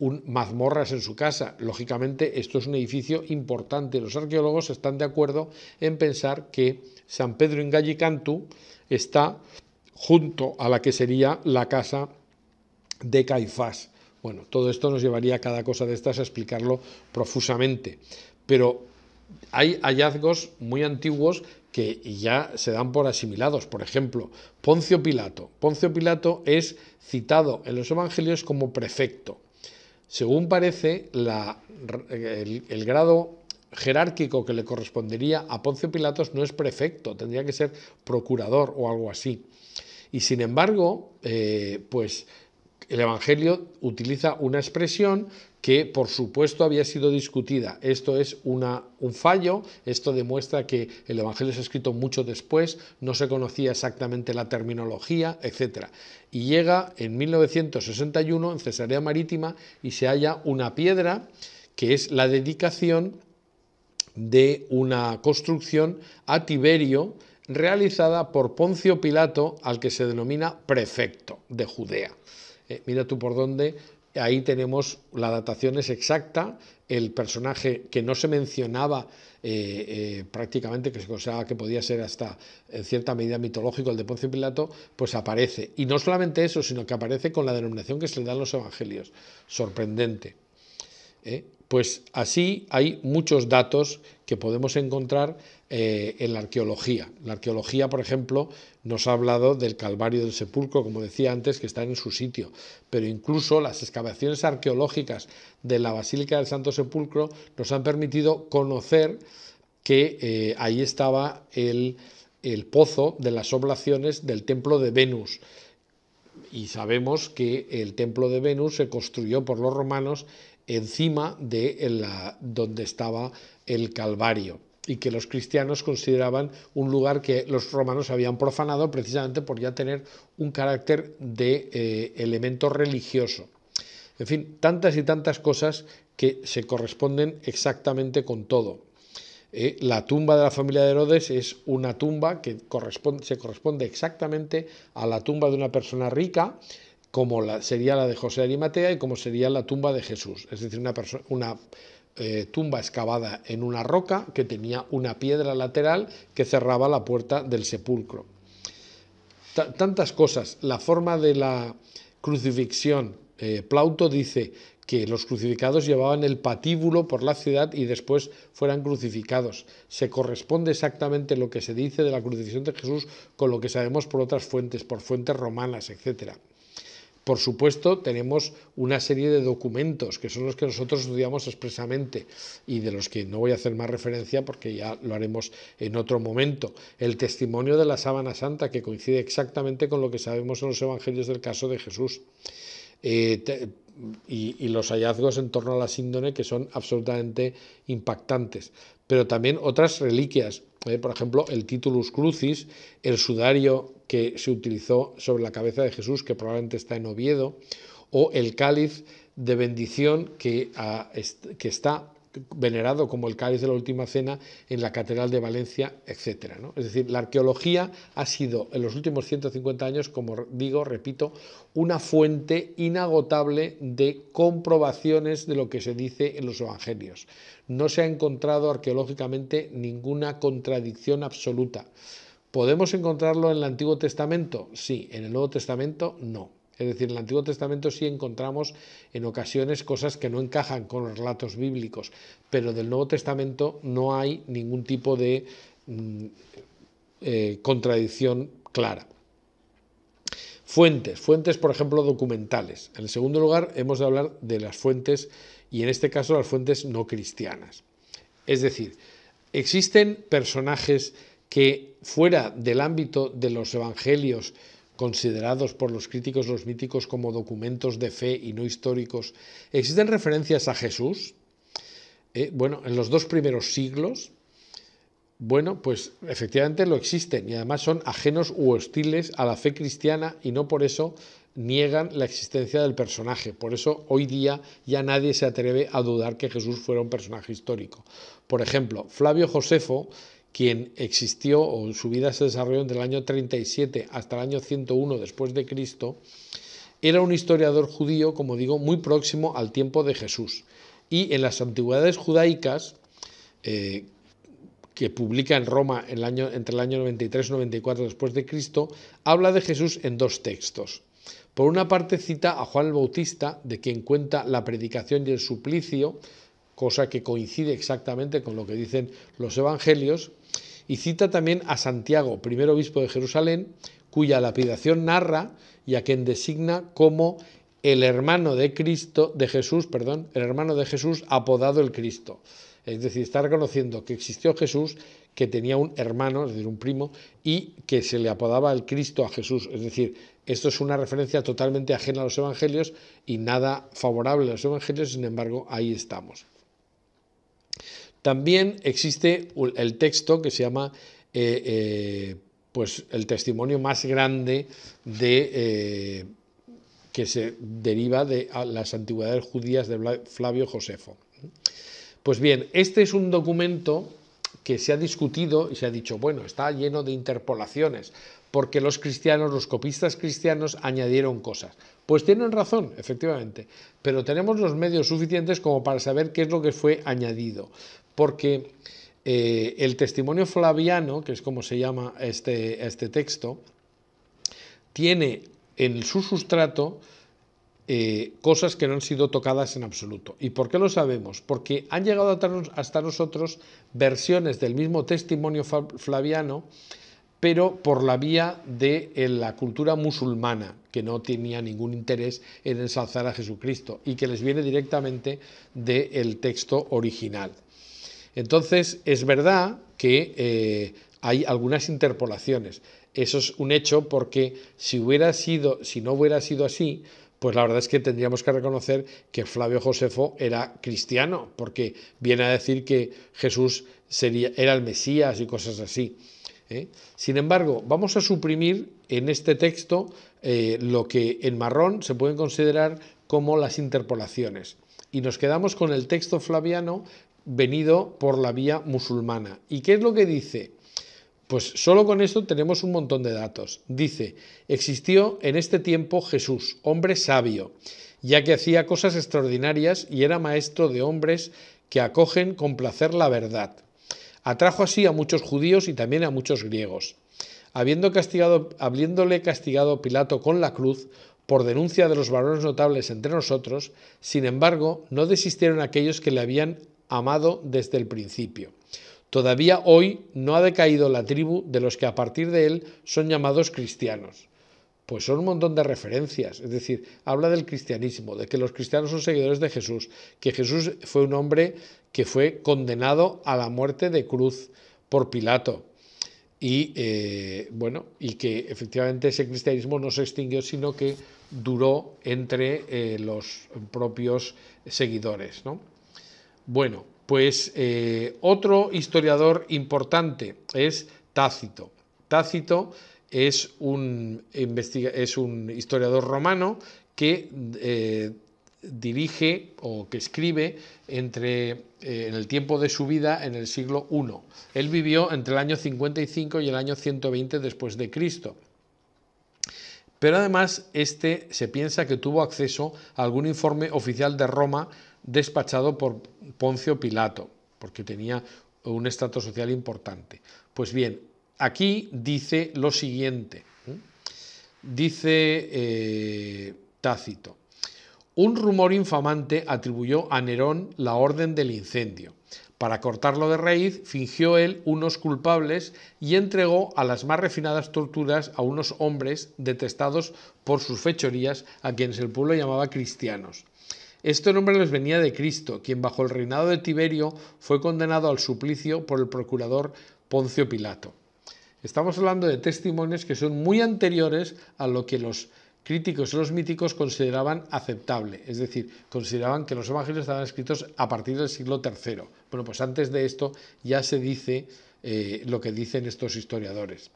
un mazmorras en su casa. Lógicamente, esto es un edificio importante. Los arqueólogos están de acuerdo en pensar que San Pedro en Gallicantú está junto a la que sería la casa de Caifás. Bueno, todo esto nos llevaría a cada cosa de estas a explicarlo profusamente, pero hay hallazgos muy antiguos que ya se dan por asimilados. Por ejemplo, Poncio Pilato. Poncio Pilato es citado en los Evangelios como prefecto. Según parece, el, grado jerárquico que le correspondería a Poncio Pilatos no es prefecto, tendría que ser procurador o algo así. Y sin embargo, eh, pues el Evangelio utiliza una expresión que por supuesto había sido discutida. Esto es un fallo, esto demuestra que el Evangelio se ha escrito mucho después, no se conocía exactamente la terminología, etc. Y llega en 1961 en Cesarea Marítima y se halla una piedra que es la dedicación de una construcción a Tiberio realizada por Poncio Pilato, al que se denomina prefecto de Judea. Eh, mira tú por dónde, ahí tenemos la datación es exacta, el personaje que no se mencionaba eh, eh, prácticamente, que se consideraba que podía ser hasta en cierta medida mitológico el de Poncio Pilato, pues aparece. Y no solamente eso, sino que aparece con la denominación que se le dan los evangelios. Sorprendente. Pues así hay muchos datos que podemos encontrar eh, en la arqueología. La arqueología, por ejemplo, nos ha hablado del Calvario del Sepulcro, como decía antes, que está en su sitio, pero incluso las excavaciones arqueológicas de la Basílica del Santo Sepulcro nos han permitido conocer que eh, ahí estaba el, el pozo de las oblaciones del templo de Venus, y sabemos que el templo de Venus se construyó por los romanos encima de donde estaba el Calvario y que los cristianos consideraban un lugar que los romanos habían profanado precisamente por ya tener un carácter de eh, elemento religioso. En fin, tantas y tantas cosas que se corresponden exactamente con todo. Eh, la tumba de la familia de Herodes es una tumba que se corresponde exactamente a la tumba de una persona rica como sería la de José Arimatea y como sería la tumba de Jesús, es decir, una, eh, tumba excavada en una roca que tenía una piedra lateral que cerraba la puerta del sepulcro. tantas cosas, la forma de la crucifixión, eh, Plauto dice que los crucificados llevaban el patíbulo por la ciudad y después fueran crucificados. Se corresponde exactamente lo que se dice de la crucifixión de Jesús con lo que sabemos por otras fuentes, por fuentes romanas, etcétera. Por supuesto, tenemos una serie de documentos que son los que nosotros estudiamos expresamente y de los que no voy a hacer más referencia porque ya lo haremos en otro momento. El testimonio de la sábana santa que coincide exactamente con lo que sabemos en los evangelios del caso de Jesús. Eh, y, los hallazgos en torno a la síndrome que son absolutamente impactantes. Pero también otras reliquias, ¿eh? por ejemplo, el Titulus Crucis, el sudario que se utilizó sobre la cabeza de Jesús, que probablemente está en Oviedo, o el cáliz de bendición que, ah, que está venerado como el cáliz de la Última Cena en la Catedral de Valencia, etc. Es decir, la arqueología ha sido en los últimos 150 años, como digo, repito, una fuente inagotable de comprobaciones de lo que se dice en los Evangelios. No se ha encontrado arqueológicamente ninguna contradicción absoluta. ¿Podemos encontrarlo en el Antiguo Testamento? Sí, en el Nuevo Testamento no. Es decir, en el Antiguo Testamento sí encontramos en ocasiones cosas que no encajan con los relatos bíblicos, pero del Nuevo Testamento no hay ningún tipo de mm, eh, contradicción clara. Fuentes, fuentes por ejemplo documentales. En segundo lugar hemos de hablar de las fuentes y en este caso las fuentes no cristianas. Es decir, existen personajes que fuera del ámbito de los evangelios, considerados por los críticos los míticos como documentos de fe y no históricos, ¿existen referencias a Jesús? Eh, bueno, en los dos primeros siglos, bueno, pues efectivamente lo existen y además son ajenos u hostiles a la fe cristiana y no por eso niegan la existencia del personaje. Por eso hoy día ya nadie se atreve a dudar que Jesús fuera un personaje histórico. Por ejemplo, Flavio Josefo, quien existió o su vida se desarrolló entre el año 37 hasta el año 101 después de Cristo, era un historiador judío, como digo, muy próximo al tiempo de Jesús. Y en las antigüedades judaicas, eh, que publica en Roma entre el año 93 y 94 después de Cristo, habla de Jesús en dos textos. Por una parte cita a Juan el Bautista, de quien cuenta la predicación y el suplicio, cosa que coincide exactamente con lo que dicen los evangelios, y cita también a Santiago, primer obispo de Jerusalén, cuya lapidación narra y a quien designa como el hermano de Cristo, de Jesús, perdón, el hermano de Jesús apodado el Cristo. Es decir, está reconociendo que existió Jesús, que tenía un hermano, es decir, un primo, y que se le apodaba el Cristo a Jesús. Es decir, esto es una referencia totalmente ajena a los evangelios y nada favorable a los evangelios, sin embargo, ahí estamos. También existe el texto que se llama eh, eh, pues el testimonio más grande de, eh, que se deriva de las antigüedades judías de Flavio Josefo. Pues bien, este es un documento que se ha discutido y se ha dicho, bueno, está lleno de interpolaciones, porque los cristianos, los copistas cristianos añadieron cosas. Pues tienen razón, efectivamente, pero tenemos los medios suficientes como para saber qué es lo que fue añadido porque eh, el testimonio flaviano, que es como se llama este, este texto, tiene en su sustrato eh, cosas que no han sido tocadas en absoluto. ¿Y por qué lo sabemos? Porque han llegado hasta nosotros versiones del mismo testimonio flaviano, pero por la vía de eh, la cultura musulmana, que no tenía ningún interés en ensalzar a Jesucristo y que les viene directamente del texto original. Entonces, es verdad que eh, hay algunas interpolaciones. Eso es un hecho porque si hubiera sido, si no hubiera sido así, pues la verdad es que tendríamos que reconocer que Flavio Josefo era cristiano, porque viene a decir que Jesús sería, era el Mesías y cosas así. ¿eh? Sin embargo, vamos a suprimir en este texto eh, lo que en marrón se pueden considerar como las interpolaciones. Y nos quedamos con el texto flaviano venido por la vía musulmana. ¿Y qué es lo que dice? Pues solo con esto tenemos un montón de datos. Dice, existió en este tiempo Jesús, hombre sabio, ya que hacía cosas extraordinarias y era maestro de hombres que acogen con placer la verdad. Atrajo así a muchos judíos y también a muchos griegos. Habiendo castigado, habiéndole castigado Pilato con la cruz, por denuncia de los valores notables entre nosotros, sin embargo, no desistieron aquellos que le habían amado desde el principio. Todavía hoy no ha decaído la tribu de los que a partir de él son llamados cristianos. Pues son un montón de referencias, es decir, habla del cristianismo, de que los cristianos son seguidores de Jesús, que Jesús fue un hombre que fue condenado a la muerte de cruz por Pilato, y eh, bueno, y que efectivamente ese cristianismo no se extinguió, sino que duró entre eh, los propios seguidores. ¿no? Bueno, pues eh, otro historiador importante es Tácito. Tácito es un, historiador romano que eh, dirige o que escribe entre, eh, en el tiempo de su vida en el siglo I. Él vivió entre el año 55 y el año 120 después de Cristo. Pero además este se piensa que tuvo acceso a algún informe oficial de Roma despachado por Poncio Pilato, porque tenía un estatus social importante. Pues bien, aquí dice lo siguiente, ¿eh? dice eh, Tácito, un rumor infamante atribuyó a Nerón la orden del incendio. Para cortarlo de raíz, fingió él unos culpables y entregó a las más refinadas torturas a unos hombres detestados por sus fechorías, a quienes el pueblo llamaba cristianos. Este nombre les venía de Cristo, quien bajo el reinado de Tiberio fue condenado al suplicio por el procurador Poncio Pilato. Estamos hablando de testimonios que son muy anteriores a lo que los críticos y los míticos consideraban aceptable, es decir, consideraban que los evangelios estaban escritos a partir del siglo III. Bueno, pues antes de esto ya se dice eh, lo que dicen estos historiadores.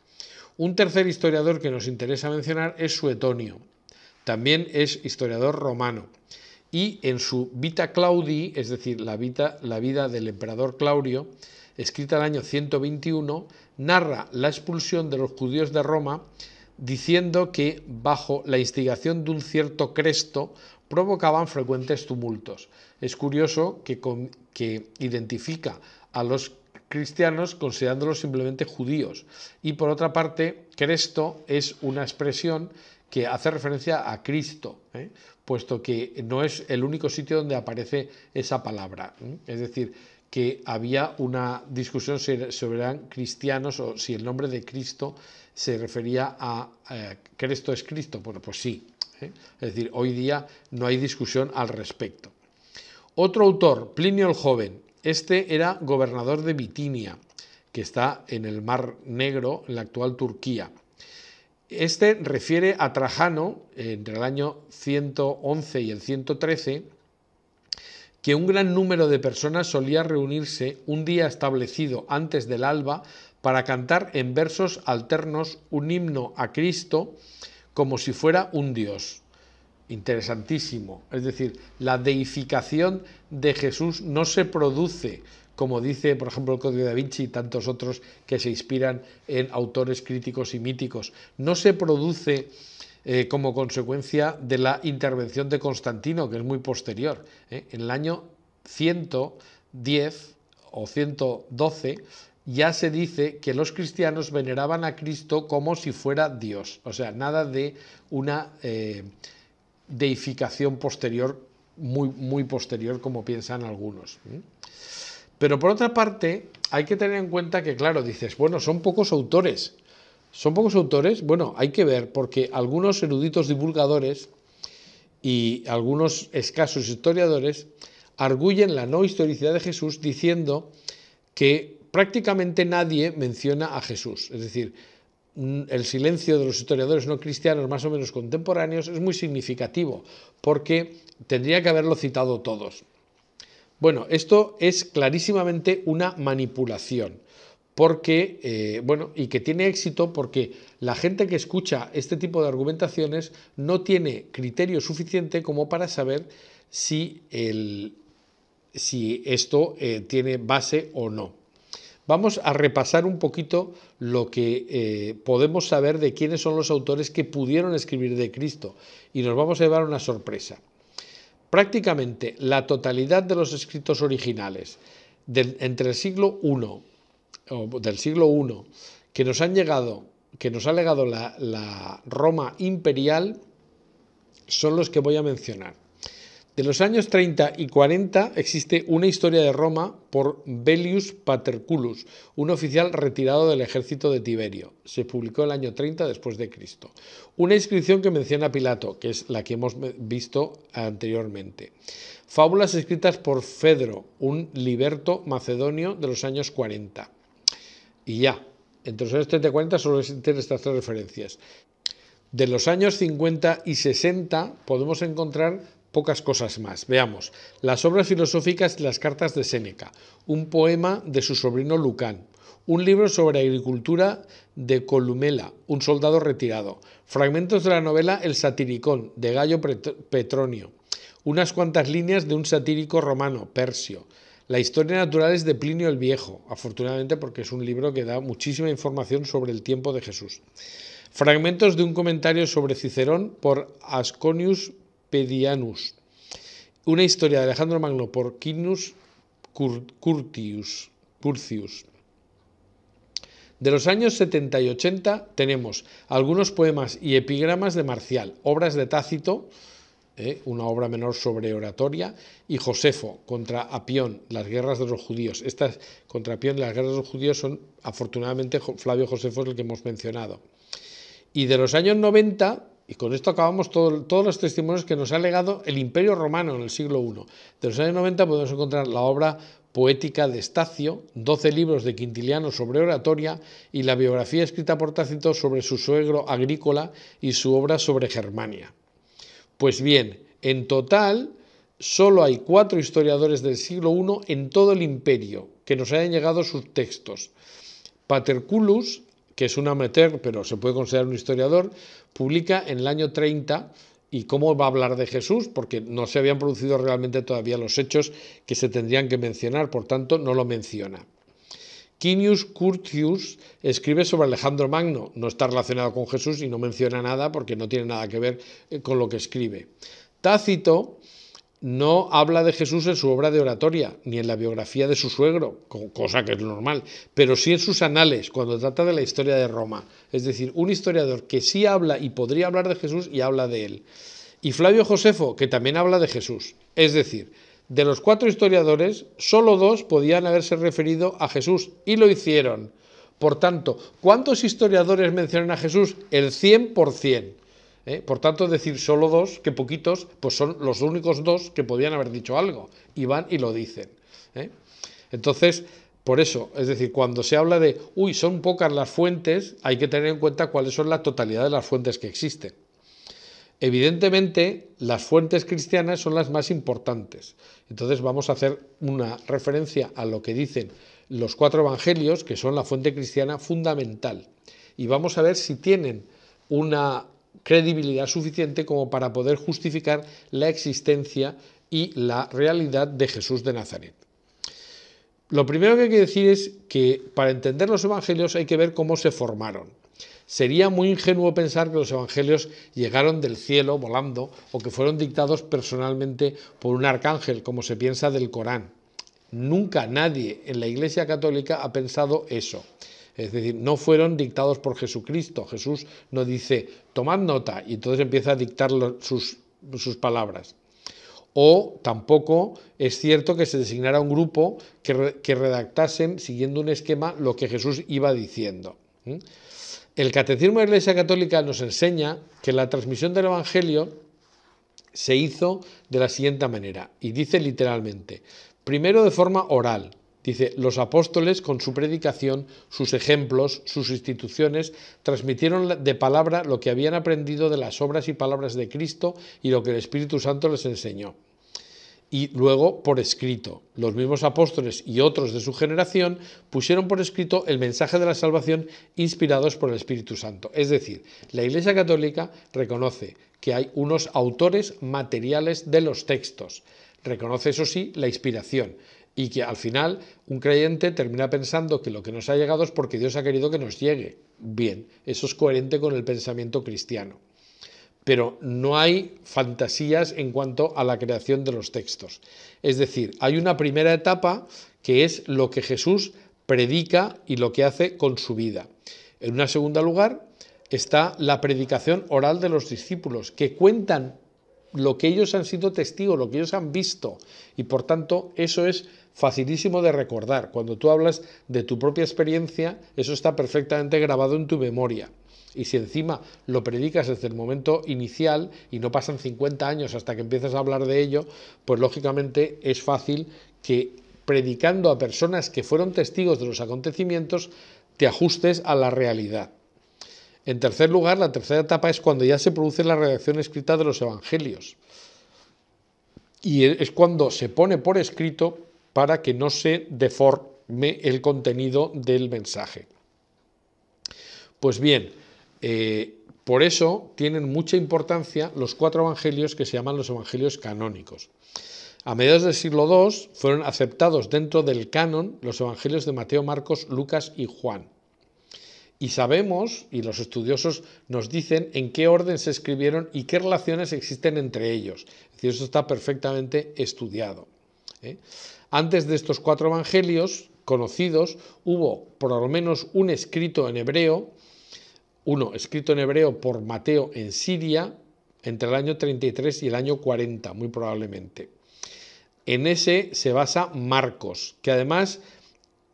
Un tercer historiador que nos interesa mencionar es Suetonio, también es historiador romano y en su Vita Claudi, es decir, la, vida del emperador Claudio, escrita el año 121, narra la expulsión de los judíos de Roma diciendo que bajo la instigación de un cierto Cresto provocaban frecuentes tumultos. Es curioso que, que identifica a los cristianos considerándolos simplemente judíos. Y por otra parte, Cresto es una expresión que hace referencia a Cristo. ¿eh? puesto que no es el único sitio donde aparece esa palabra. Es decir, que había una discusión sobre eran cristianos o si el nombre de Cristo se refería a eh, Cristo es Cristo. Bueno, pues sí. ¿eh? Es decir, hoy día no hay discusión al respecto. Otro autor, Plinio el Joven, este era gobernador de Bitinia, que está en el Mar Negro, en la actual Turquía. Este refiere a Trajano, entre el año 111 y el 113, que un gran número de personas solía reunirse un día establecido antes del alba para cantar en versos alternos un himno a Cristo como si fuera un dios. Interesantísimo. Es decir, la deificación de Jesús no se produce como dice, por ejemplo, el Código de Da Vinci y tantos otros que se inspiran en autores críticos y míticos. No se produce eh, como consecuencia de la intervención de Constantino, que es muy posterior. ¿eh? En el año 110 o 112 ya se dice que los cristianos veneraban a Cristo como si fuera Dios, o sea, nada de una eh, deificación posterior, muy, muy posterior como piensan algunos. Pero por otra parte, hay que tener en cuenta que, claro, dices, bueno, son pocos autores. Son pocos autores, bueno, hay que ver, porque algunos eruditos divulgadores y algunos escasos historiadores arguyen la no historicidad de Jesús diciendo que prácticamente nadie menciona a Jesús. Es decir, mm, el silencio de los historiadores no cristianos más o menos contemporáneos es muy significativo, porque tendría que haberlo citado todos. Bueno, esto es clarísimamente una manipulación, porque, eh, y que tiene éxito porque la gente que escucha este tipo de argumentaciones no tiene criterio suficiente como para saber si, esto eh, tiene base o no. Vamos a repasar un poquito lo que eh, podemos saber de quiénes son los autores que pudieron escribir de Cristo y nos vamos a llevar una sorpresa prácticamente la totalidad de los escritos originales entre el siglo I, o del siglo I, que nos han llegado, que nos ha legado la Roma imperial, son los que voy a mencionar. De los años 30 y 40 existe una historia de Roma por Velius Paterculus, un oficial retirado del ejército de Tiberio. Se publicó el año 30 después de Cristo. Una inscripción que menciona a Pilato, que es la que hemos visto anteriormente. Fábulas escritas por Fedro, un liberto macedonio de los años 40. Y ya, entre los años 30 y 40 solo existen estas tres referencias. De los años 50 y 60 podemos encontrar Pocas cosas más. Veamos. Las obras filosóficas y las cartas de Séneca, un poema de su sobrino Lucán, un libro sobre agricultura de Columela, un soldado retirado, fragmentos de la novela El Satiricón, de Gallo Petronio, unas cuantas líneas de un satírico romano, Persio, la historia natural es de Plinio el Viejo, afortunadamente porque es un libro que da muchísima información sobre el tiempo de Jesús. Fragmentos de un comentario sobre Cicerón por Asconius Pedianus. Una historia de Alejandro Magno por Quinus Curtius. De los años 70 y 80 tenemos algunos poemas y epigramas de Marcial, obras de Tácito, eh, una obra menor sobre oratoria, y Josefo contra Apión, las guerras de los judíos. Estas contra Apión las guerras de los judíos son, afortunadamente, Flavio Josefo es el que hemos mencionado. Y de los años 90 y con esto acabamos todos los testimonios que nos ha legado el Imperio Romano en el siglo I. De los años 90 podemos encontrar la obra poética de Estacio, 12 libros de Quintiliano sobre oratoria y la biografía escrita por Tácito sobre su suegro Agrícola y su obra sobre Germania. Pues bien, en total solo hay cuatro historiadores del siglo I en todo el imperio que nos hayan llegado sus textos. Paterculus, que es un amateur, pero se puede considerar un historiador, publica en el año 30 y cómo va a hablar de Jesús, porque no se habían producido realmente todavía los hechos que se tendrían que mencionar, por tanto no lo menciona. Quinius Curtius escribe sobre Alejandro Magno, no está relacionado con Jesús y no menciona nada porque no tiene nada que ver eh, con lo que escribe. Tácito no habla de Jesús en su obra de oratoria, ni en la biografía de su suegro, cosa que es normal, pero sí en sus anales, cuando trata de la historia de Roma. Es decir, un historiador que sí habla y podría hablar de Jesús y habla de él. Y Flavio Josefo, que también habla de Jesús. Es decir, de los cuatro historiadores, solo dos podían haberse referido a Jesús y lo hicieron. Por tanto, ¿cuántos historiadores mencionan a Jesús? El 100%. ¿eh? Por tanto, decir solo dos, que poquitos, pues son los únicos dos que podían haber dicho algo. Y van y lo dicen. ¿eh? Entonces, por eso, es decir, cuando se habla de, uy, son pocas las fuentes, hay que tener en cuenta cuáles son la totalidad de las fuentes que existen. Evidentemente, las fuentes cristianas son las más importantes. Entonces vamos a hacer una referencia a lo que dicen los cuatro evangelios, que son la fuente cristiana fundamental. Y vamos a ver si tienen una credibilidad suficiente como para poder justificar la existencia y la realidad de Jesús de Nazaret. Lo primero que hay que decir es que para entender los evangelios hay que ver cómo se formaron. Sería muy ingenuo pensar que los evangelios llegaron del cielo volando o que fueron dictados personalmente por un arcángel, como se piensa del Corán. Nunca nadie en la Iglesia Católica ha pensado eso. Es decir, no fueron dictados por Jesucristo. Jesús no dice, tomad nota, y entonces empieza a dictar sus, palabras. O tampoco es cierto que se designara un grupo que, redactasen, siguiendo un esquema, lo que Jesús iba diciendo. El Catecismo de la Iglesia Católica nos enseña que la transmisión del Evangelio se hizo de la siguiente manera, y dice literalmente, primero de forma oral, Dice, los apóstoles con su predicación, sus ejemplos, sus instituciones, transmitieron de palabra lo que habían aprendido de las obras y palabras de Cristo y lo que el Espíritu Santo les enseñó. Y luego por escrito. Los mismos apóstoles y otros de su generación pusieron por escrito el mensaje de la salvación inspirados por el Espíritu Santo. Es decir, la Iglesia Católica reconoce que hay unos autores materiales de los textos. Reconoce, eso sí, la inspiración y que al final un creyente termina pensando que lo que nos ha llegado es porque Dios ha querido que nos llegue. Bien, eso es coherente con el pensamiento cristiano. Pero no hay fantasías en cuanto a la creación de los textos. Es decir, hay una primera etapa que es lo que Jesús predica y lo que hace con su vida. En una segunda lugar está la predicación oral de los discípulos, que cuentan lo que ellos han sido testigos, lo que ellos han visto, y por tanto eso es facilísimo de recordar. Cuando tú hablas de tu propia experiencia, eso está perfectamente grabado en tu memoria. Y si encima lo predicas desde el momento inicial y no pasan 50 años hasta que empiezas a hablar de ello, pues lógicamente es fácil que predicando a personas que fueron testigos de los acontecimientos, te ajustes a la realidad. En tercer lugar, la tercera etapa es cuando ya se produce la redacción escrita de los evangelios. Y es cuando se pone por escrito para que no se deforme el contenido del mensaje. Pues bien, eh, por eso tienen mucha importancia los cuatro evangelios que se llaman los evangelios canónicos. A mediados del siglo II fueron aceptados dentro del canon los evangelios de Mateo, Marcos, Lucas y Juan. Y sabemos, y los estudiosos nos dicen, en qué orden se escribieron y qué relaciones existen entre ellos. Es decir, eso está perfectamente estudiado. ¿eh? Antes de estos cuatro evangelios conocidos, hubo por lo menos un escrito en hebreo, uno escrito en hebreo por Mateo en Siria, entre el año 33 y el año 40, muy probablemente. En ese se basa Marcos, que además,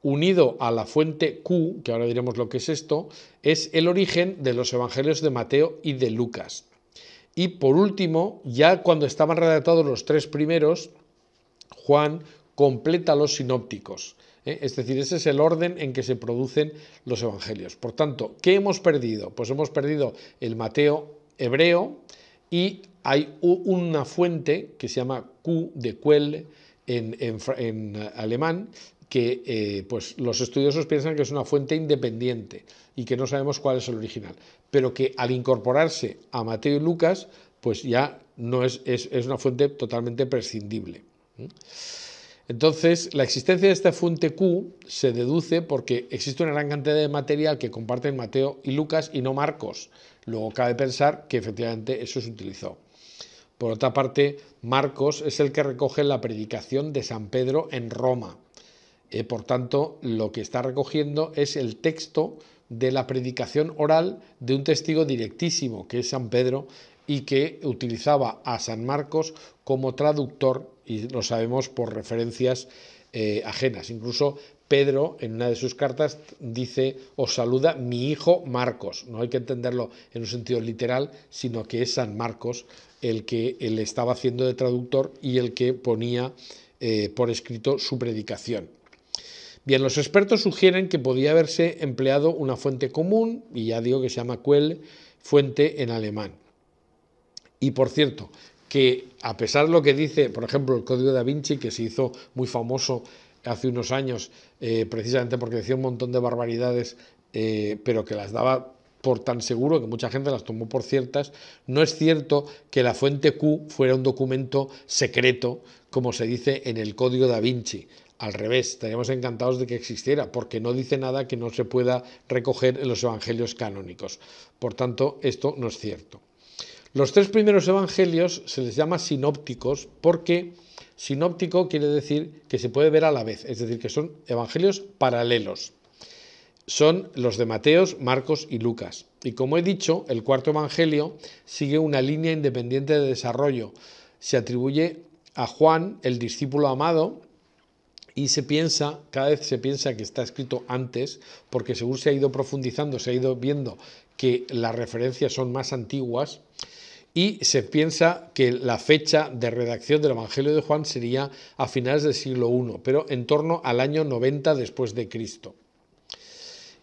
unido a la fuente Q, que ahora diremos lo que es esto, es el origen de los evangelios de Mateo y de Lucas. Y por último, ya cuando estaban redactados los tres primeros, Juan, completa los sinópticos. ¿eh? Es decir, ese es el orden en que se producen los evangelios. Por tanto, ¿qué hemos perdido? Pues hemos perdido el Mateo hebreo y hay una fuente que se llama Q de Quelle en, alemán, que eh, pues los estudiosos piensan que es una fuente independiente y que no sabemos cuál es el original, pero que al incorporarse a Mateo y Lucas, pues ya no es, es, una fuente totalmente prescindible. ¿eh? Entonces, la existencia de esta fuente Q se deduce porque existe una gran cantidad de material que comparten Mateo y Lucas y no Marcos. Luego cabe pensar que efectivamente eso se utilizó. Por otra parte, Marcos es el que recoge la predicación de San Pedro en Roma. Eh, por tanto, lo que está recogiendo es el texto de la predicación oral de un testigo directísimo, que es San Pedro, y que utilizaba a San Marcos como traductor, y lo sabemos por referencias eh, ajenas. Incluso Pedro, en una de sus cartas, dice, os saluda mi hijo Marcos. No hay que entenderlo en un sentido literal, sino que es San Marcos el que le estaba haciendo de traductor y el que ponía eh, por escrito su predicación. Bien, los expertos sugieren que podía haberse empleado una fuente común, y ya digo que se llama Quell, fuente en alemán. Y por cierto, que a pesar de lo que dice, por ejemplo, el Código de da Vinci, que se hizo muy famoso hace unos años, eh, precisamente porque decía un montón de barbaridades, eh, pero que las daba por tan seguro que mucha gente las tomó por ciertas, no es cierto que la fuente Q fuera un documento secreto, como se dice en el Código da Vinci. Al revés, estaríamos encantados de que existiera, porque no dice nada que no se pueda recoger en los evangelios canónicos. Por tanto, esto no es cierto. Los tres primeros evangelios se les llama sinópticos porque sinóptico quiere decir que se puede ver a la vez, es decir, que son evangelios paralelos. Son los de Mateos, Marcos y Lucas. Y como he dicho, el cuarto evangelio sigue una línea independiente de desarrollo. Se atribuye a Juan, el discípulo amado, y se piensa, cada vez se piensa que está escrito antes, porque según se ha ido profundizando, se ha ido viendo que las referencias son más antiguas, y se piensa que la fecha de redacción del Evangelio de Juan sería a finales del siglo I, pero en torno al año 90 después de Cristo.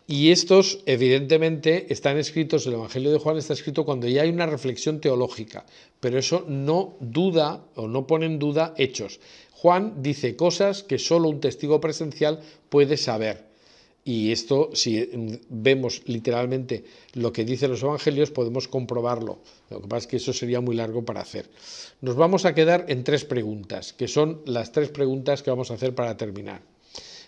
Y estos, evidentemente, están escritos, el Evangelio de Juan está escrito cuando ya hay una reflexión teológica, pero eso no duda o no pone en duda hechos. Juan dice cosas que solo un testigo presencial puede saber. Y esto, si vemos literalmente lo que dicen los evangelios, podemos comprobarlo. Lo que pasa es que eso sería muy largo para hacer. Nos vamos a quedar en tres preguntas, que son las tres preguntas que vamos a hacer para terminar.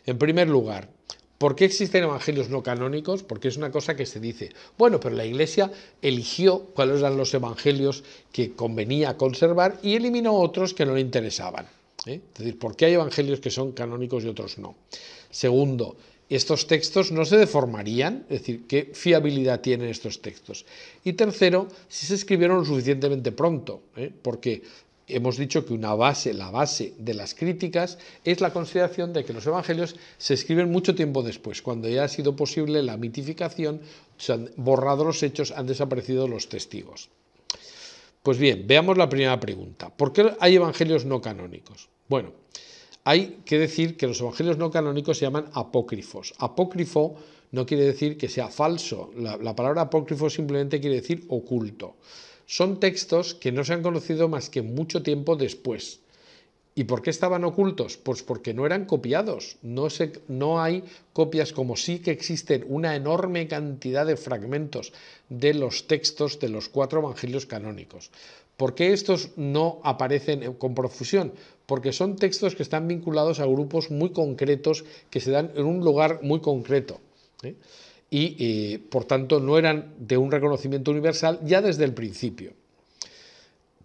En primer lugar, ¿por qué existen evangelios no canónicos? Porque es una cosa que se dice, bueno, pero la Iglesia eligió cuáles eran los evangelios que convenía conservar y eliminó otros que no le interesaban. ¿eh? Es decir, ¿por qué hay evangelios que son canónicos y otros no? Segundo, estos textos no se deformarían, es decir, qué fiabilidad tienen estos textos. Y tercero, si se escribieron suficientemente pronto, ¿eh? porque hemos dicho que una base, la base de las críticas, es la consideración de que los evangelios se escriben mucho tiempo después, cuando ya ha sido posible la mitificación, se han borrado los hechos, han desaparecido los testigos. Pues bien, veamos la primera pregunta. ¿Por qué hay evangelios no canónicos? Bueno, hay que decir que los evangelios no canónicos se llaman apócrifos. Apócrifo no quiere decir que sea falso. La, palabra apócrifo simplemente quiere decir oculto. Son textos que no se han conocido más que mucho tiempo después. ¿Y por qué estaban ocultos? Pues porque no eran copiados. No, no hay copias como sí que existen una enorme cantidad de fragmentos de los textos de los cuatro evangelios canónicos. ¿Por qué estos no aparecen con profusión? porque son textos que están vinculados a grupos muy concretos que se dan en un lugar muy concreto. ¿eh? Y eh, por tanto no eran de un reconocimiento universal ya desde el principio.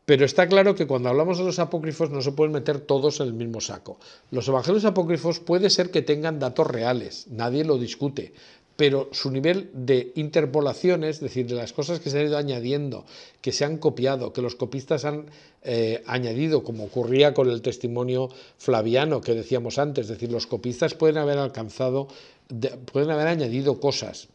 Pero está claro que cuando hablamos de los apócrifos no se pueden meter todos en el mismo saco. Los evangelios apócrifos puede ser que tengan datos reales, nadie lo discute, pero su nivel de interpolaciones, es decir, de las cosas que se han ido añadiendo, que se han copiado, que los copistas han eh, añadido, como ocurría con el testimonio flaviano que decíamos antes, es decir, los copistas pueden haber alcanzado, pueden haber añadido cosas.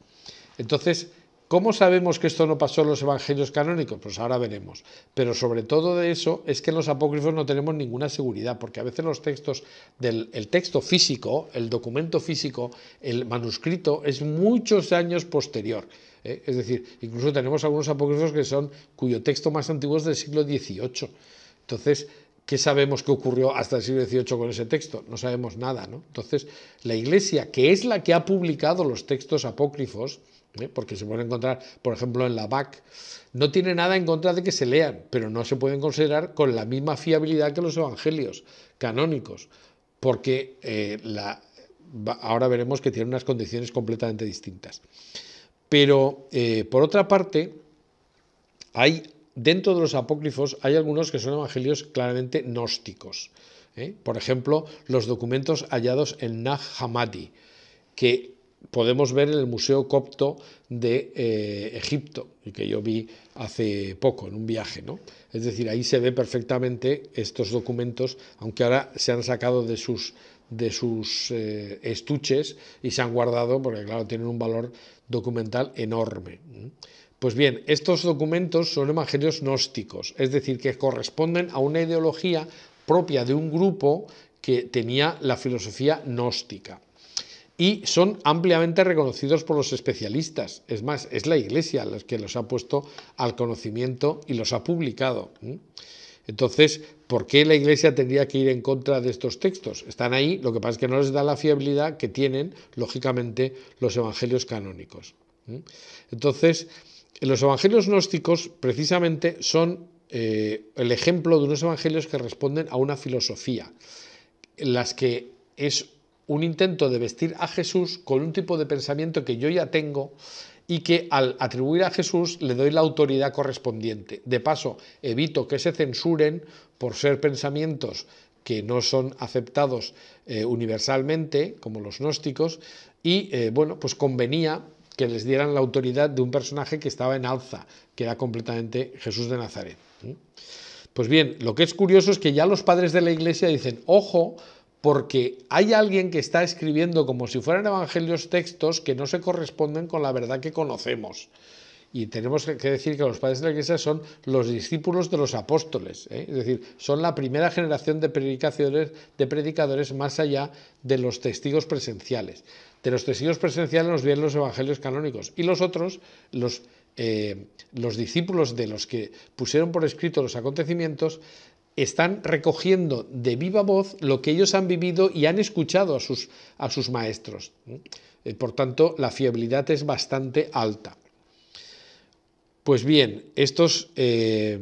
Entonces, ¿Cómo sabemos que esto no pasó en los evangelios canónicos? Pues ahora veremos. Pero sobre todo de eso es que en los apócrifos no tenemos ninguna seguridad, porque a veces los textos, el texto físico, el documento físico, el manuscrito, es muchos años posterior. ¿eh? Es decir, incluso tenemos algunos apócrifos que son, cuyo texto más antiguo es del siglo XVIII. Entonces, ¿qué sabemos que ocurrió hasta el siglo XVIII con ese texto? No sabemos nada, Entonces, la Iglesia, que es la que ha publicado los textos apócrifos, ¿eh? porque se pueden encontrar, por ejemplo, en la BAC. No tiene nada en contra de que se lean, pero no se pueden considerar con la misma fiabilidad que los evangelios canónicos, porque eh, la, ahora veremos que tienen unas condiciones completamente distintas. Pero, eh, por otra parte, hay dentro de los apócrifos hay algunos que son evangelios claramente gnósticos. Por ejemplo, los documentos hallados en Nag Hammadi, que podemos ver en el Museo Copto de eh, Egipto, que yo vi hace poco en un viaje. ¿no? Es decir, ahí se ve perfectamente estos documentos, aunque ahora se han sacado de sus, eh, estuches y se han guardado, porque claro, tienen un valor documental enorme. Pues bien, estos documentos son evangelios gnósticos, es decir, que corresponden a una ideología propia de un grupo que tenía la filosofía gnóstica y son ampliamente reconocidos por los especialistas. Es más, es la Iglesia la que los ha puesto al conocimiento y los ha publicado. Entonces, ¿por qué la Iglesia tendría que ir en contra de estos textos? Están ahí, lo que pasa es que no les da la fiabilidad que tienen, lógicamente, los evangelios canónicos. Entonces, los evangelios gnósticos precisamente son eh, el ejemplo de unos evangelios que responden a una filosofía, las que es un intento de vestir a Jesús con un tipo de pensamiento que yo ya tengo y que al atribuir a Jesús le doy la autoridad correspondiente. De paso, evito que se censuren por ser pensamientos que no son aceptados eh, universalmente, como los gnósticos, y eh, bueno, pues convenía que les dieran la autoridad de un personaje que estaba en alza, que era completamente Jesús de Nazaret. Pues bien, lo que es curioso es que ya los padres de la iglesia dicen, ojo, porque hay alguien que está escribiendo como si fueran evangelios textos que no se corresponden con la verdad que conocemos. Y tenemos que decir que los padres de la Iglesia son los discípulos de los apóstoles, ¿eh? es decir, son la primera generación de, predicadores más allá de los testigos presenciales. De los testigos presenciales nos vienen los evangelios canónicos y los otros, los, eh, los discípulos de los que pusieron por escrito los acontecimientos, están recogiendo de viva voz lo que ellos han vivido y han escuchado a sus, a sus maestros. Eh, por tanto, la fiabilidad es bastante alta. Pues bien, estos, eh,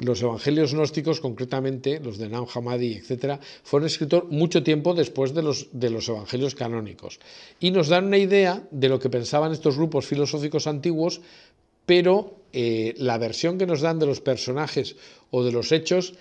los evangelios gnósticos, concretamente los de Naam Hammadi, etc., fueron escritos mucho tiempo después de los, de los evangelios canónicos. Y nos dan una idea de lo que pensaban estos grupos filosóficos antiguos, pero eh, la versión que nos dan de los personajes o de los hechos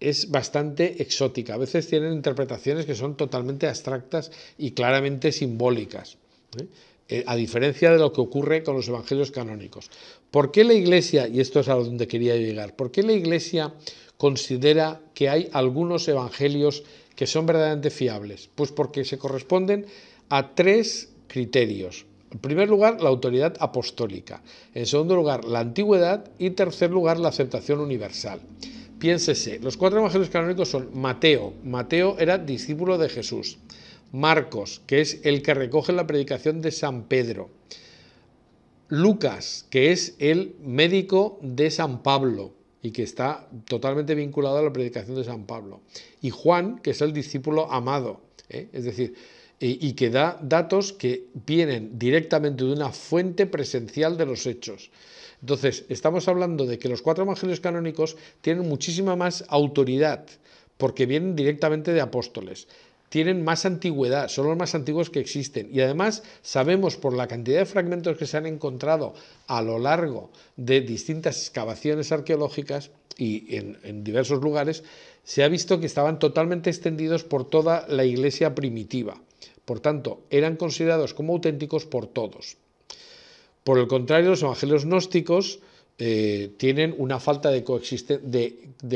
es bastante exótica. A veces tienen interpretaciones que son totalmente abstractas y claramente simbólicas, ¿eh? Eh, a diferencia de lo que ocurre con los evangelios canónicos. ¿Por qué la Iglesia, y esto es a donde quería llegar, por qué la Iglesia considera que hay algunos evangelios que son verdaderamente fiables? Pues porque se corresponden a tres criterios. En primer lugar, la autoridad apostólica. En segundo lugar, la antigüedad. Y tercer lugar, la aceptación universal. Piénsese, los cuatro evangelios canónicos son Mateo. Mateo era discípulo de Jesús. Marcos, que es el que recoge la predicación de San Pedro. Lucas, que es el médico de San Pablo y que está totalmente vinculado a la predicación de San Pablo. Y Juan, que es el discípulo amado. ¿eh? Es decir, y que da datos que vienen directamente de una fuente presencial de los hechos. Entonces, estamos hablando de que los cuatro evangelios canónicos tienen muchísima más autoridad porque vienen directamente de apóstoles. Tienen más antigüedad, son los más antiguos que existen. Y además sabemos por la cantidad de fragmentos que se han encontrado a lo largo de distintas excavaciones arqueológicas y en, en diversos lugares, se ha visto que estaban totalmente extendidos por toda la iglesia primitiva. Por tanto, eran considerados como auténticos por todos. Por el contrario, los evangelios gnósticos eh, tienen una falta de,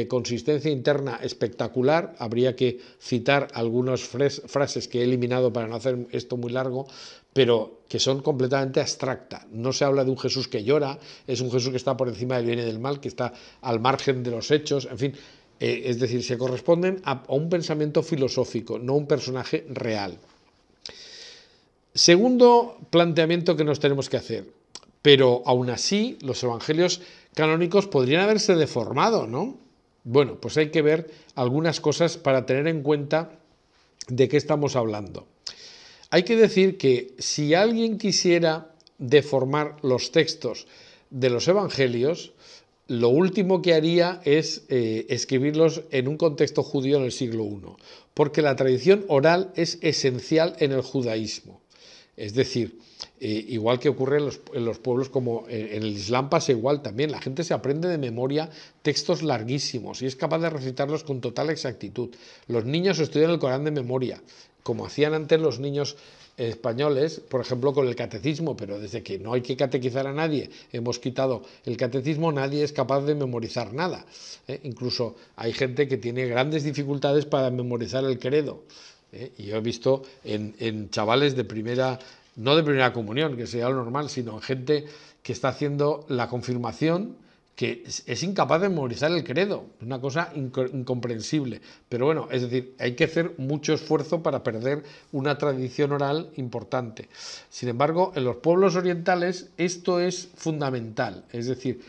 consistencia interna espectacular. Habría que citar algunas frases que he eliminado para no hacer esto muy largo, pero que son completamente abstractas. No se habla de un Jesús que llora, es un Jesús que está por encima del bien y del mal, que está al margen de los hechos, en fin. Eh, es decir, se corresponden a, a un pensamiento filosófico, no a un personaje real. Segundo planteamiento que nos tenemos que hacer. Pero aún así, los evangelios canónicos podrían haberse deformado, ¿no? Bueno, pues hay que ver algunas cosas para tener en cuenta de qué estamos hablando. Hay que decir que si alguien quisiera deformar los textos de los evangelios, lo último que haría es eh, escribirlos en un contexto judío en el siglo I, porque la tradición oral es esencial en el judaísmo. Es decir, eh, igual que ocurre en los, pueblos como eh, en, el Islam pasa igual también, la gente se aprende de memoria textos larguísimos y es capaz de recitarlos con total exactitud. Los niños estudian el Corán de memoria, como hacían antes los niños españoles, por ejemplo, con el catecismo, pero desde que no hay que catequizar a nadie, hemos quitado el catecismo, nadie es capaz de memorizar nada. ¿eh? Incluso hay gente que tiene grandes dificultades para memorizar el credo. ¿eh? Y yo he visto en, chavales de primera, no de primera comunión, que sería lo normal, sino en gente que está haciendo la confirmación que es, incapaz de memorizar el credo, una cosa incomprensible. Pero bueno, es decir, hay que hacer mucho esfuerzo para perder una tradición oral importante. Sin embargo, en los pueblos orientales esto es fundamental, es decir,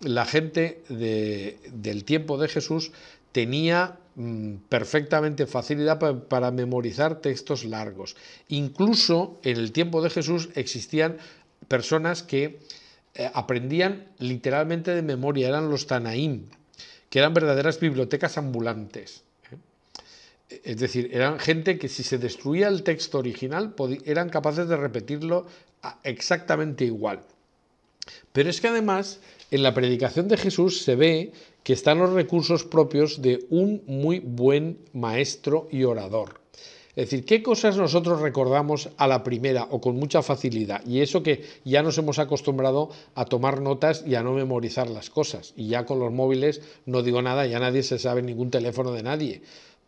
la gente del tiempo de Jesús tenía mm, perfectamente facilidad para memorizar textos largos. Incluso en el tiempo de Jesús existían personas que eh, aprendían literalmente de memoria, eran los Tanaín, que eran verdaderas bibliotecas ambulantes. ¿eh? Es decir, eran gente que si se destruía el texto original eran capaces de repetirlo exactamente igual. Pero es que además en la predicación de Jesús se ve que están los recursos propios de un muy buen maestro y orador. Es decir, ¿qué cosas nosotros recordamos a la primera o con mucha facilidad? Y eso que ya nos hemos acostumbrado a tomar notas y a no memorizar las cosas. Y ya con los móviles no digo nada, ya nadie se sabe ningún teléfono de nadie.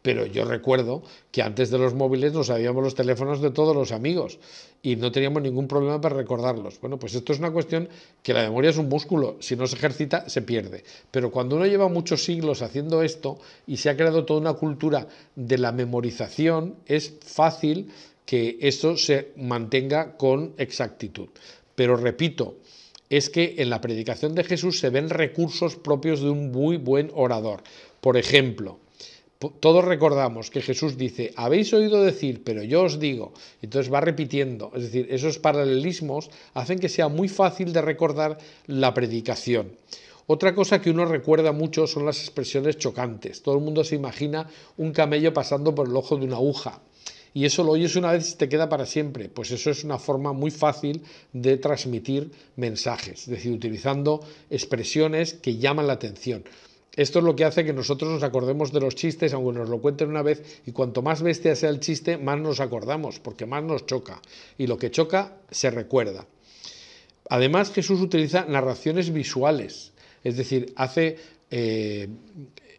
Pero yo recuerdo que antes de los móviles nos sabíamos los teléfonos de todos los amigos y no teníamos ningún problema para recordarlos. Bueno, pues esto es una cuestión que la memoria es un músculo, si no se ejercita se pierde. Pero cuando uno lleva muchos siglos haciendo esto y se ha creado toda una cultura de la memorización, es fácil que esto se mantenga con exactitud. Pero repito, es que en la predicación de Jesús se ven recursos propios de un muy buen orador. Por ejemplo, todos recordamos que Jesús dice, habéis oído decir, pero yo os digo, entonces va repitiendo, es decir, esos paralelismos hacen que sea muy fácil de recordar la predicación. Otra cosa que uno recuerda mucho son las expresiones chocantes. Todo el mundo se imagina un camello pasando por el ojo de una aguja. Y eso lo oyes una vez y te queda para siempre. Pues eso es una forma muy fácil de transmitir mensajes, es decir, utilizando expresiones que llaman la atención. Esto es lo que hace que nosotros nos acordemos de los chistes, aunque nos lo cuenten una vez, y cuanto más bestia sea el chiste, más nos acordamos, porque más nos choca. Y lo que choca se recuerda. Además, Jesús utiliza narraciones visuales, es decir, hace, eh,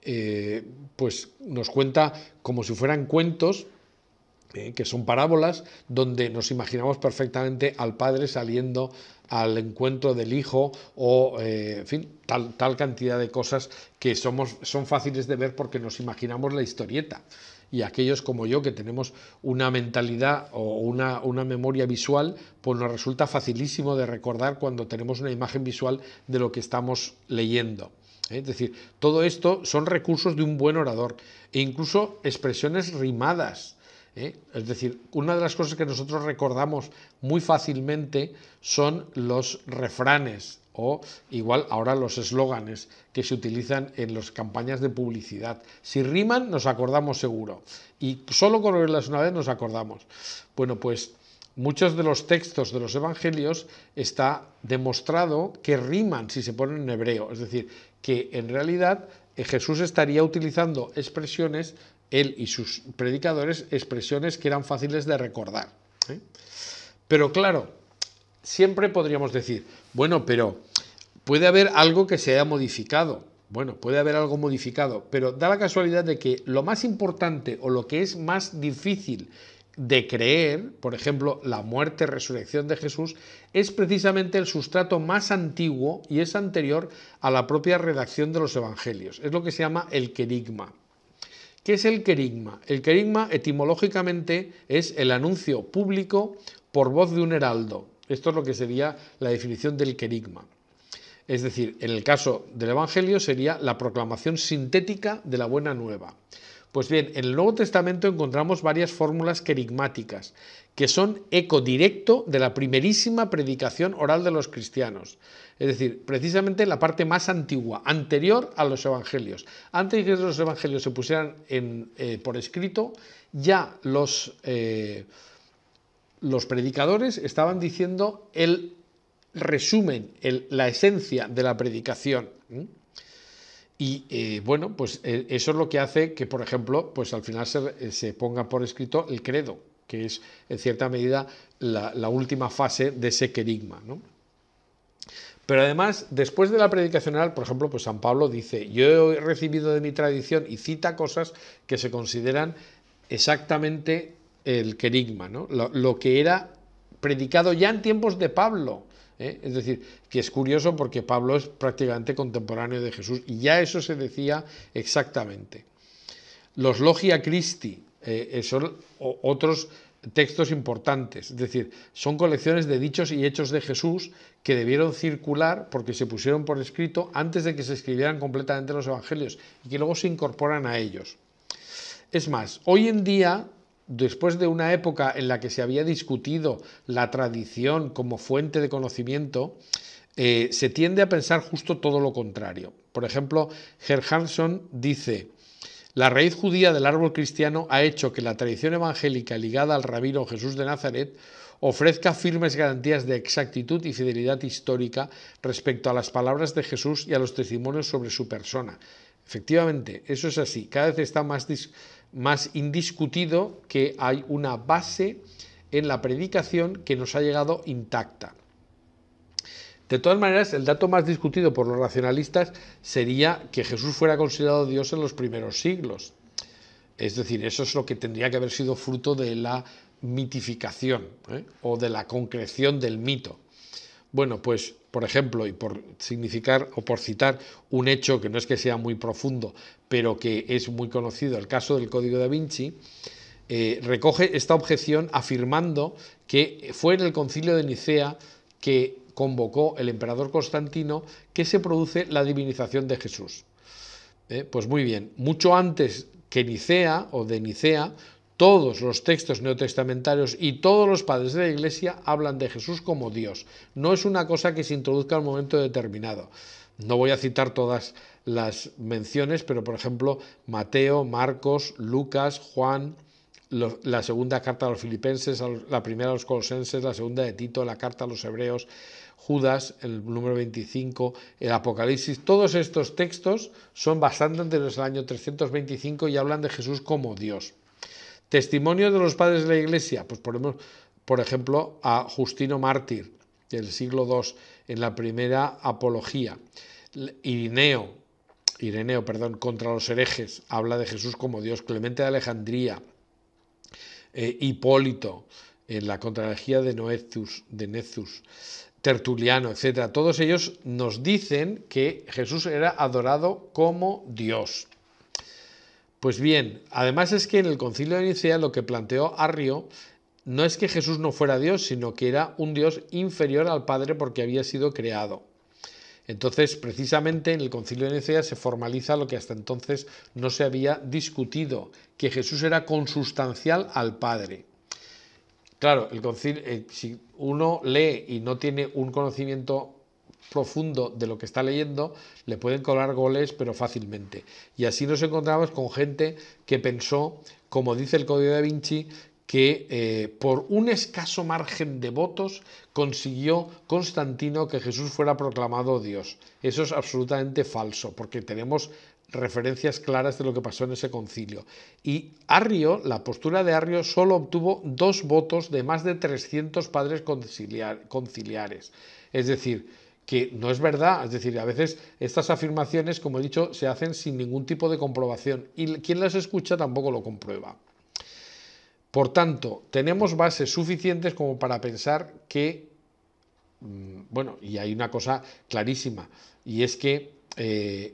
eh, pues nos cuenta como si fueran cuentos, eh, que son parábolas, donde nos imaginamos perfectamente al Padre saliendo al encuentro del hijo o, eh, en fin, tal, cantidad de cosas que somos, son fáciles de ver porque nos imaginamos la historieta y aquellos como yo que tenemos una mentalidad o una, una, memoria visual, pues nos resulta facilísimo de recordar cuando tenemos una imagen visual de lo que estamos leyendo. ¿eh? Es decir, todo esto son recursos de un buen orador e incluso expresiones rimadas. ¿eh? Es decir, una de las cosas que nosotros recordamos muy fácilmente son los refranes o igual ahora los eslóganes que se utilizan en las campañas de publicidad. Si riman nos acordamos seguro y solo con oírlas una vez nos acordamos. Bueno, pues muchos de los textos de los evangelios está demostrado que riman si se ponen en hebreo, es decir, que en realidad eh, Jesús estaría utilizando expresiones él y sus predicadores expresiones que eran fáciles de recordar. ¿eh? Pero claro, siempre podríamos decir, bueno, pero puede haber algo que se haya modificado. Bueno, puede haber algo modificado, pero da la casualidad de que lo más importante o lo que es más difícil de creer, por ejemplo, la muerte, resurrección de Jesús, es precisamente el sustrato más antiguo y es anterior a la propia redacción de los evangelios. Es lo que se llama el querigma. ¿Qué es el querigma? El querigma etimológicamente es el anuncio público por voz de un heraldo. Esto es lo que sería la definición del querigma. Es decir, en el caso del Evangelio sería la proclamación sintética de la buena nueva. Pues bien, en el Nuevo Testamento encontramos varias fórmulas querigmáticas, que son eco directo de la primerísima predicación oral de los cristianos. Es decir, precisamente la parte más antigua, anterior a los evangelios. Antes de que los evangelios se pusieran eh, por escrito, ya los, eh, los predicadores estaban diciendo el resumen, la esencia de la predicación. Y eh, bueno, pues eso es lo que hace que, por ejemplo, pues al final se, ponga por escrito el credo, que es en cierta medida la, última fase de ese querigma. ¿no? Pero además, después de la predicación oral, por ejemplo, pues San Pablo dice, yo he recibido de mi tradición y cita cosas que se consideran exactamente el querigma, ¿no? lo, que era predicado ya en tiempos de Pablo. ¿eh? Es decir, que es curioso porque Pablo es prácticamente contemporáneo de Jesús y ya eso se decía exactamente. Los logia Christi, eh, son otros textos importantes, es decir, son colecciones de dichos y hechos de Jesús que debieron circular porque se pusieron por escrito antes de que se escribieran completamente los evangelios y que luego se incorporan a ellos. Es más, hoy en día, después de una época en la que se había discutido la tradición como fuente de conocimiento, eh, se tiende a pensar justo todo lo contrario. Por ejemplo, Gerhanson dice, la raíz judía del árbol cristiano ha hecho que la tradición evangélica ligada al rabino Jesús de Nazaret ofrezca firmes garantías de exactitud y fidelidad histórica respecto a las palabras de Jesús y a los testimonios sobre su persona. Efectivamente, eso es así. Cada vez está más, más indiscutido que hay una base en la predicación que nos ha llegado intacta. De todas maneras, el dato más discutido por los racionalistas sería que Jesús fuera considerado Dios en los primeros siglos. Es decir, eso es lo que tendría que haber sido fruto de la mitificación ¿eh? o de la concreción del mito. Bueno, pues, por ejemplo, y por significar o por citar un hecho que no es que sea muy profundo, pero que es muy conocido, el caso del Código da Vinci, eh, recoge esta objeción afirmando que fue en el concilio de Nicea que convocó el emperador Constantino que se produce la divinización de Jesús. Eh, pues muy bien, mucho antes que Nicea o de Nicea, todos los textos neotestamentarios y todos los padres de la Iglesia hablan de Jesús como Dios. No es una cosa que se introduzca en un momento determinado. No voy a citar todas las menciones, pero por ejemplo, Mateo, Marcos, Lucas, Juan, la segunda carta a los filipenses, la primera a los colosenses, la segunda de Tito, la carta a los hebreos, Judas, el número 25, el Apocalipsis, todos estos textos son bastante anteriores al año 325 y hablan de Jesús como Dios. Testimonio de los padres de la Iglesia, pues ponemos, por ejemplo, a Justino Mártir, del siglo II, en la primera apología. Irineo, Ireneo, perdón, contra los herejes, habla de Jesús como Dios. Clemente de Alejandría, eh, Hipólito, en la contralegía de, noetus de Tertuliano, etcétera, todos ellos nos dicen que Jesús era adorado como Dios. Pues bien, además es que en el Concilio de Nicea lo que planteó Arrio no es que Jesús no fuera Dios, sino que era un Dios inferior al Padre porque había sido creado. Entonces, precisamente en el Concilio de Nicea se formaliza lo que hasta entonces no se había discutido, que Jesús era consustancial al Padre. Claro, el eh, si uno lee y no tiene un conocimiento profundo de lo que está leyendo, le pueden colar goles, pero fácilmente. Y así nos encontramos con gente que pensó, como dice el Código de Vinci, que eh, por un escaso margen de votos consiguió Constantino que Jesús fuera proclamado Dios. Eso es absolutamente falso, porque tenemos referencias claras de lo que pasó en ese concilio. Y Arrio, la postura de Arrio, solo obtuvo dos votos de más de 300 padres conciliares. Es decir, que no es verdad, es decir, a veces estas afirmaciones, como he dicho, se hacen sin ningún tipo de comprobación y quien las escucha tampoco lo comprueba. Por tanto, tenemos bases suficientes como para pensar que, mm, bueno, y hay una cosa clarísima, y es que eh,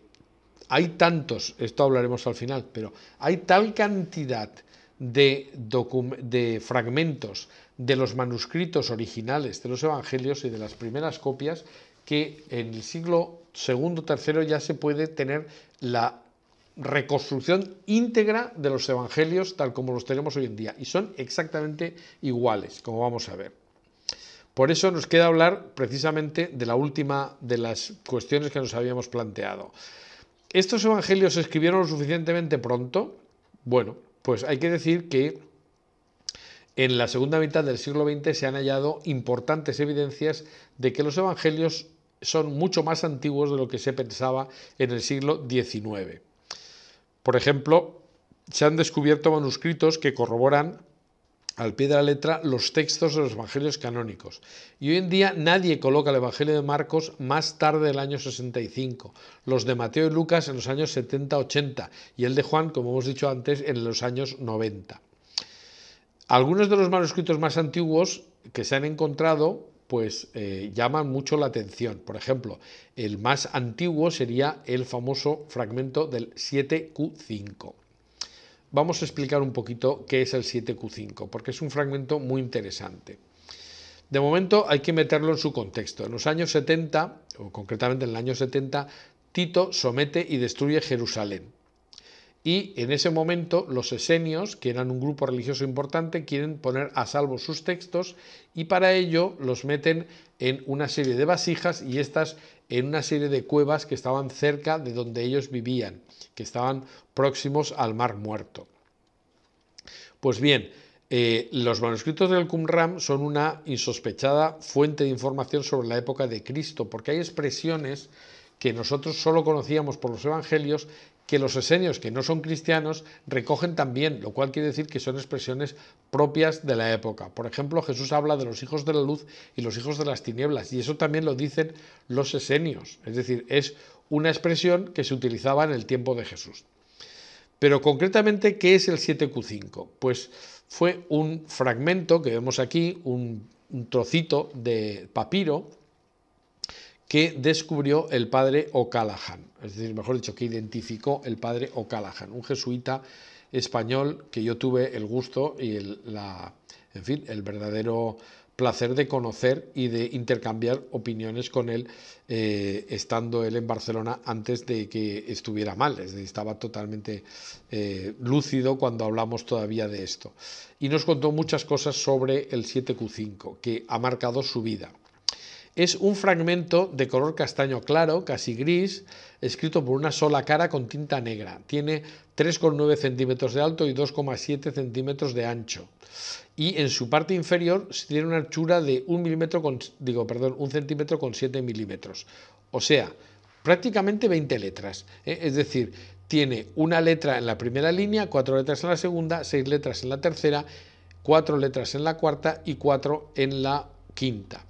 hay tantos, esto hablaremos al final, pero hay tal cantidad de, fragmentos de los manuscritos originales de los evangelios y de las primeras copias que en el siglo o tercero ya se puede tener la reconstrucción íntegra de los evangelios tal como los tenemos hoy en día y son exactamente iguales, como vamos a ver. Por eso nos queda hablar precisamente de la última de las cuestiones que nos habíamos planteado. ¿Estos evangelios se escribieron lo suficientemente pronto? Bueno, pues hay que decir que en la segunda mitad del siglo XX se han hallado importantes evidencias de que los evangelios son mucho más antiguos de lo que se pensaba en el siglo XIX. Por ejemplo, se han descubierto manuscritos que corroboran al pie de la letra los textos de los evangelios canónicos. Y hoy en día nadie coloca el Evangelio de Marcos más tarde del año 65, los de Mateo y Lucas en los años 70-80 y el de Juan, como hemos dicho antes, en los años 90. Algunos de los manuscritos más antiguos que se han encontrado pues eh, llaman mucho la atención. Por ejemplo, el más antiguo sería el famoso fragmento del 7Q5 vamos a explicar un poquito qué es el 7Q5, porque es un fragmento muy interesante. De momento hay que meterlo en su contexto. En los años 70, o concretamente en el año 70, Tito somete y destruye Jerusalén. Y en ese momento los esenios, que eran un grupo religioso importante, quieren poner a salvo sus textos y para ello los meten en una serie de vasijas y estas en una serie de cuevas que estaban cerca de donde ellos vivían que estaban próximos al Mar Muerto. Pues bien, eh, los manuscritos del Qumran son una insospechada fuente de información sobre la época de Cristo, porque hay expresiones que nosotros solo conocíamos por los evangelios que los esenios que no son cristianos recogen también, lo cual quiere decir que son expresiones propias de la época. Por ejemplo, Jesús habla de los hijos de la luz y los hijos de las tinieblas, y eso también lo dicen los esenios, es decir, es una expresión que se utilizaba en el tiempo de Jesús. Pero concretamente, ¿qué es el 7Q5? Pues fue un fragmento que vemos aquí, un, trocito de papiro que descubrió el padre O'Callaghan, es decir, mejor dicho, que identificó el padre O'Callaghan, un jesuita español que yo tuve el gusto y la, en fin, el verdadero placer de conocer y de intercambiar opiniones con él, eh, estando él en Barcelona antes de que estuviera mal, estaba totalmente eh, lúcido cuando hablamos todavía de esto. Y nos contó muchas cosas sobre el 7Q5, que ha marcado su vida. Es un fragmento de color castaño claro, casi gris, escrito por una sola cara con tinta negra. Tiene 3,9 centímetros de alto y 2,7 centímetros de ancho. Y en su parte inferior tiene una anchura de 1 milímetro con, digo, perdón, centímetro con 7 milímetros. O sea, prácticamente 20 letras. E, es decir, tiene una letra en la primera línea, cuatro letras en la segunda, seis letras en la tercera, cuatro letras en la cuarta y cuatro en la quinta.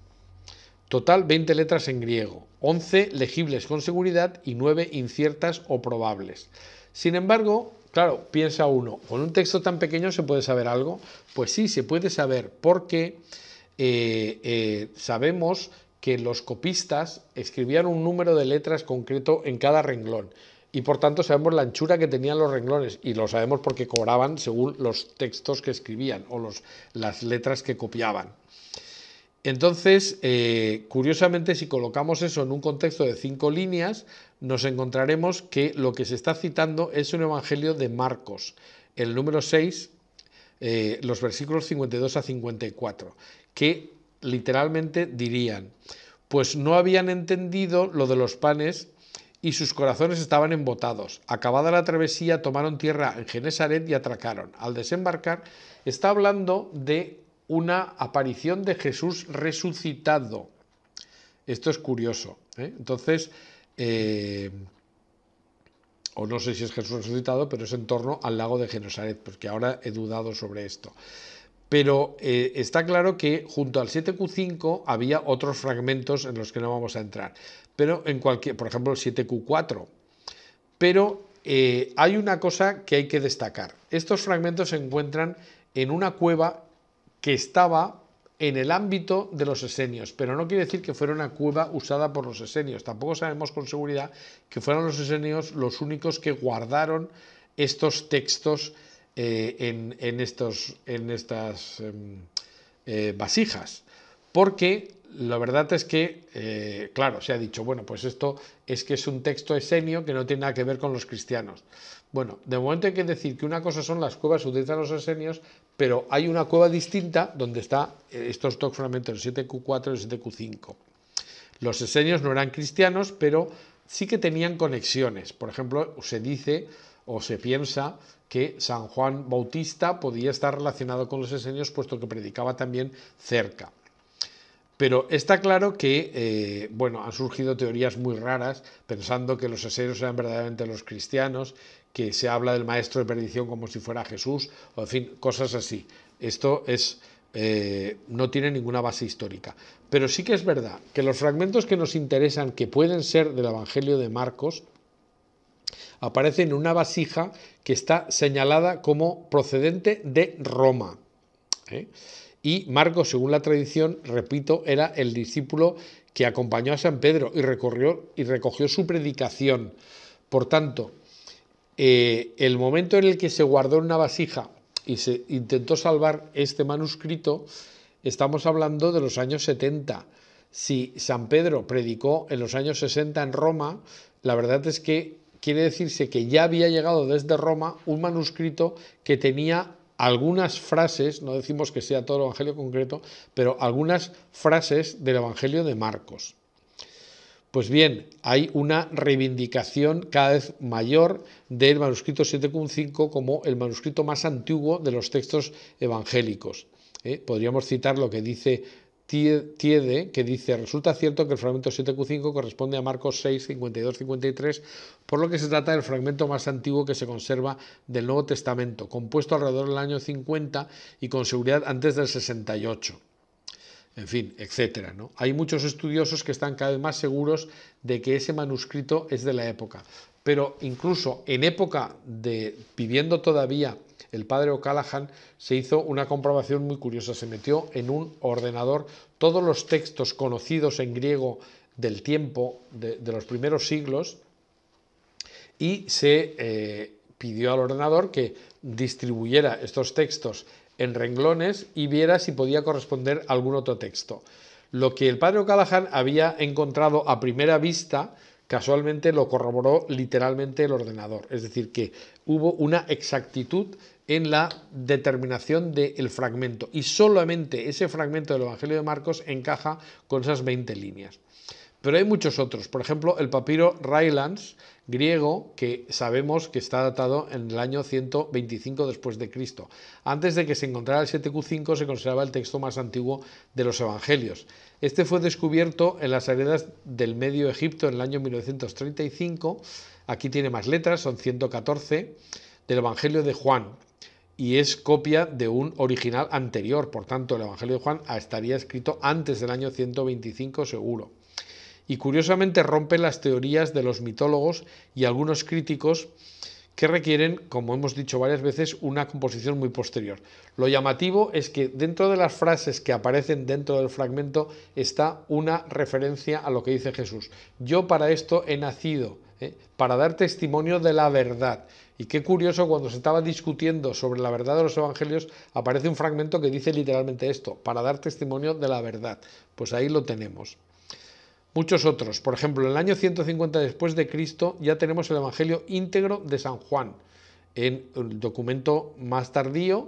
Total 20 letras en griego, 11 legibles con seguridad y 9 inciertas o probables. Sin embargo, claro, piensa uno, ¿con un texto tan pequeño se puede saber algo? Pues sí, se puede saber porque eh, eh, sabemos que los copistas escribían un número de letras concreto en cada renglón y por tanto sabemos la anchura que tenían los renglones y lo sabemos porque cobraban según los textos que escribían o las letras que copiaban. Entonces, eh, curiosamente, si colocamos eso en un contexto de cinco líneas, nos encontraremos que lo que se está citando es un evangelio de Marcos, el número 6, eh, los versículos 52 a 54, que literalmente dirían, pues no habían entendido lo de los panes y sus corazones estaban embotados. Acabada la travesía, tomaron tierra en Genesaret y atracaron. Al desembarcar, está hablando de una aparición de Jesús resucitado. Esto es curioso. ¿eh? Entonces, eh, o no sé si es Jesús resucitado, pero es en torno al lago de Genosaret, porque ahora he dudado sobre esto. Pero eh, está claro que junto al 7Q5 había otros fragmentos en los que no vamos a entrar. Pero en cualquier, por ejemplo, el 7Q4. Pero hay una cosa que hay que destacar. Estos fragmentos se encuentran en una cueva que estaba en el ámbito de los esenios, pero no quiere decir que fuera una cueva usada por los esenios. Tampoco sabemos con seguridad que fueran los esenios los únicos que guardaron estos textos eh, en, estos, en, estas em, eh, vasijas, porque la verdad es que, eh, claro, se ha dicho, bueno, pues esto es que es un texto esenio que no tiene nada que ver con los cristianos. Bueno, de momento hay que decir que una cosa son las cuevas utilizadas por los esenios, pero hay una cueva distinta donde están eh, estos dos fragmentos, el 7Q4 y el 7Q5. Los esenios no eran cristianos, pero sí que tenían conexiones. Por ejemplo, se dice o se piensa que San Juan Bautista podía estar relacionado con los esenios, puesto que predicaba también cerca. Pero está claro que, eh, bueno, han surgido teorías muy raras pensando que los aseros eran verdaderamente los cristianos, que se habla del maestro de perdición como si fuera Jesús, o en fin, cosas así. Esto es, eh, no tiene ninguna base histórica. Pero sí que es verdad que los fragmentos que nos interesan, que pueden ser del Evangelio de Marcos, aparecen en una vasija que está señalada como procedente de Roma. ¿eh? y Marcos, según la tradición, repito, era el discípulo que acompañó a San Pedro y, recorrió, y recogió su predicación. Por tanto, eh, el momento en el que se guardó en una vasija y se intentó salvar este manuscrito, estamos hablando de los años 70. Si San Pedro predicó en los años 60 en Roma, la verdad es que quiere decirse que ya había llegado desde Roma un manuscrito que tenía algunas frases, no decimos que sea todo el Evangelio concreto, pero algunas frases del Evangelio de Marcos. Pues bien, hay una reivindicación cada vez mayor del manuscrito 7.5 como el manuscrito más antiguo de los textos evangélicos. ¿eh? Podríamos citar lo que dice Tiede, que dice, resulta cierto que el fragmento 7Q5 corresponde a Marcos 6, 52, 53, por lo que se trata del fragmento más antiguo que se conserva del Nuevo Testamento, compuesto alrededor del año 50 y con seguridad antes del 68 en fin, etcétera. ¿no? Hay muchos estudiosos que están cada vez más seguros de que ese manuscrito es de la época. Pero incluso en época de viviendo todavía el padre O'Callaghan se hizo una comprobación muy curiosa. Se metió en un ordenador todos los textos conocidos en griego del tiempo, de, los primeros siglos, y se eh, pidió al ordenador que distribuyera estos textos en renglones y viera si podía corresponder a algún otro texto. Lo que el padre O'Callaghan había encontrado a primera vista, casualmente lo corroboró literalmente el ordenador. Es decir, que hubo una exactitud en la determinación del fragmento. Y solamente ese fragmento del Evangelio de Marcos encaja con esas 20 líneas. Pero hay muchos otros. Por ejemplo, el papiro Rylands, griego, que sabemos que está datado en el año 125 después de Cristo. Antes de que se encontrara el 7Q5 se consideraba el texto más antiguo de los evangelios. Este fue descubierto en las heredas del Medio Egipto en el año 1935. Aquí tiene más letras, son 114 del Evangelio de Juan, y es copia de un original anterior. Por tanto, el Evangelio de Juan estaría escrito antes del año 125 seguro. Y curiosamente rompe las teorías de los mitólogos y algunos críticos que requieren, como hemos dicho varias veces, una composición muy posterior. Lo llamativo es que dentro de las frases que aparecen dentro del fragmento está una referencia a lo que dice Jesús. Yo para esto he nacido, ¿eh? para dar testimonio de la verdad. Y qué curioso, cuando se estaba discutiendo sobre la verdad de los evangelios, aparece un fragmento que dice literalmente esto, para dar testimonio de la verdad. Pues ahí lo tenemos. Muchos otros, por ejemplo, en el año 150 después de Cristo ya tenemos el Evangelio íntegro de San Juan, en el documento más tardío,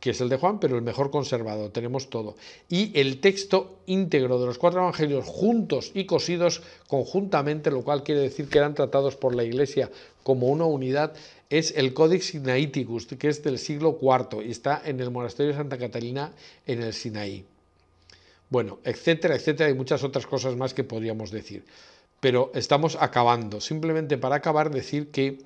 que es el de Juan, pero el mejor conservado, tenemos todo. Y el texto íntegro de los cuatro evangelios juntos y cosidos conjuntamente, lo cual quiere decir que eran tratados por la Iglesia como una unidad, es el Codex Sinaiticus, que es del siglo IV y está en el monasterio de Santa Catalina en el Sinaí. Bueno, etcétera, etcétera, hay muchas otras cosas más que podríamos decir. Pero estamos acabando. Simplemente para acabar decir que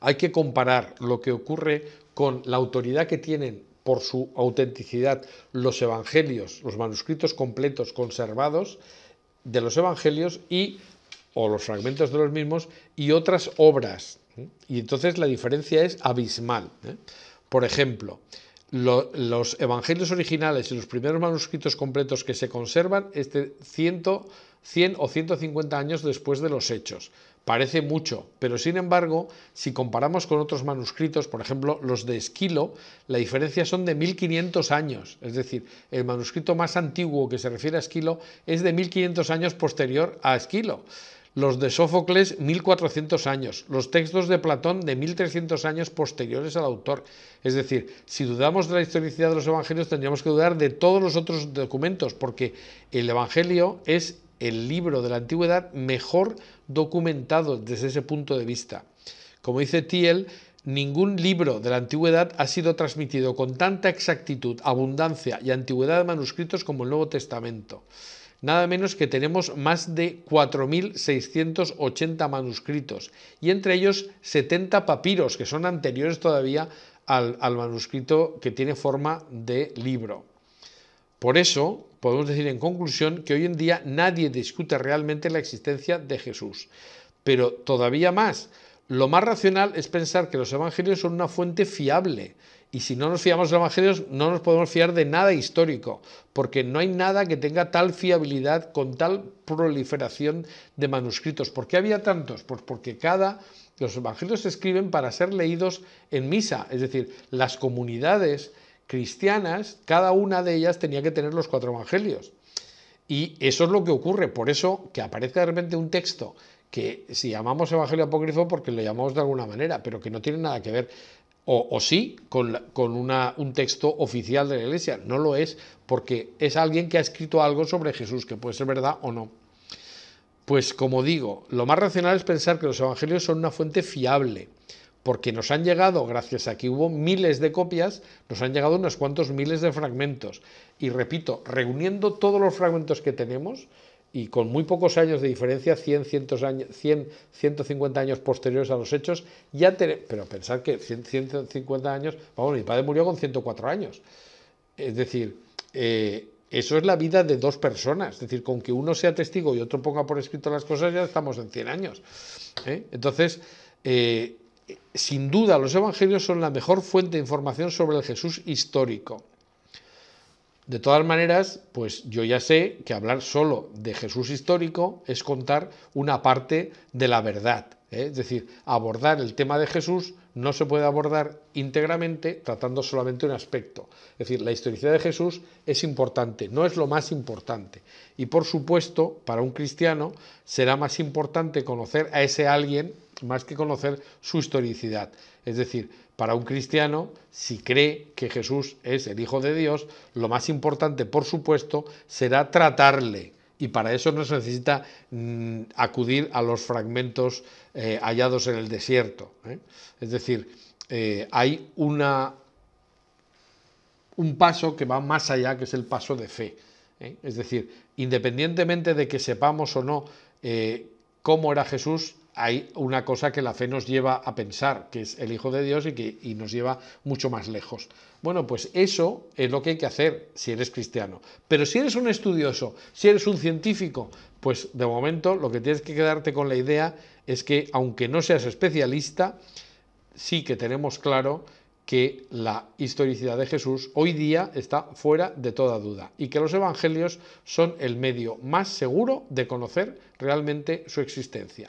hay que comparar lo que ocurre con la autoridad que tienen por su autenticidad los evangelios, los manuscritos completos conservados de los evangelios y o los fragmentos de los mismos y otras obras. Y entonces la diferencia es abismal. ¿eh? Por ejemplo, los evangelios originales y los primeros manuscritos completos que se conservan este 100 o 150 años después de los hechos. Parece mucho, pero sin embargo, si comparamos con otros manuscritos, por ejemplo los de Esquilo, la diferencia son de 1500 años. Es decir, el manuscrito más antiguo que se refiere a Esquilo es de 1500 años posterior a Esquilo los de Sófocles 1400 años, los textos de Platón de 1300 años posteriores al autor. Es decir, si dudamos de la historicidad de los evangelios, tendríamos que dudar de todos los otros documentos, porque el evangelio es el libro de la antigüedad mejor documentado desde ese punto de vista. Como dice Thiel, ningún libro de la antigüedad ha sido transmitido con tanta exactitud, abundancia y antigüedad de manuscritos como el Nuevo Testamento. Nada menos que tenemos más de 4.680 manuscritos y entre ellos 70 papiros que son anteriores todavía al, al manuscrito que tiene forma de libro. Por eso, podemos decir en conclusión que hoy en día nadie discute realmente la existencia de Jesús. Pero todavía más, lo más racional es pensar que los evangelios son una fuente fiable. Y si no nos fiamos de los evangelios, no nos podemos fiar de nada histórico, porque no hay nada que tenga tal fiabilidad con tal proliferación de manuscritos. ¿Por qué había tantos? Pues porque cada los evangelios se escriben para ser leídos en misa, es decir, las comunidades cristianas, cada una de ellas tenía que tener los cuatro evangelios. Y eso es lo que ocurre. Por eso que aparece de repente un texto que si llamamos evangelio apócrifo porque lo llamamos de alguna manera, pero que no tiene nada que ver. O, sí, con, una, un texto oficial de la Iglesia. No lo es, porque es alguien que ha escrito algo sobre Jesús, que puede ser verdad o no. Pues como digo, lo más racional es pensar que los evangelios son una fuente fiable porque nos han llegado, gracias a que hubo miles de copias, nos han llegado unos cuantos miles de fragmentos. Y repito, reuniendo todos los fragmentos que tenemos, y con muy pocos años de diferencia, 100, 100, 150 años posteriores a los hechos, ya tenemos, pero pensar que 150 años, vamos, mi padre murió con 104 años. Es decir, eh, eso es la vida de dos personas, es decir, con que uno sea testigo y otro ponga por escrito las cosas, ya estamos en 100 años. ¿eh? Entonces, eh, sin duda los evangelios son la mejor fuente de información sobre el Jesús histórico. De todas maneras, pues yo ya sé que hablar solo de Jesús histórico es contar una parte de la verdad. ¿eh? Es decir, abordar el tema de Jesús no se puede abordar íntegramente tratando solamente un aspecto. Es decir, la historicidad de Jesús es importante, no es lo más importante. Y por supuesto, para un cristiano será más importante conocer a ese alguien más que conocer su historicidad. Es decir, para un cristiano, si cree que Jesús es el Hijo de Dios, lo más importante, por supuesto, será tratarle. Y para eso no se necesita mm, acudir a los fragmentos eh, hallados en el desierto. ¿eh? Es decir, eh, hay una, un paso que va más allá, que es el paso de fe. Es decir, independientemente de que sepamos o no cómo era Jesús, hay una cosa que la fe nos lleva a pensar, que es el Hijo de Dios y que nos lleva mucho más lejos. Bueno, pues eso es lo que hay que hacer si eres cristiano. Pero si eres un estudioso, si eres un científico, pues de momento lo que tienes que quedarte con la idea es que aunque no seas especialista, sí que tenemos claro que la historicidad de Jesús hoy día está fuera de toda duda y que los evangelios son el medio más seguro de conocer realmente su existencia.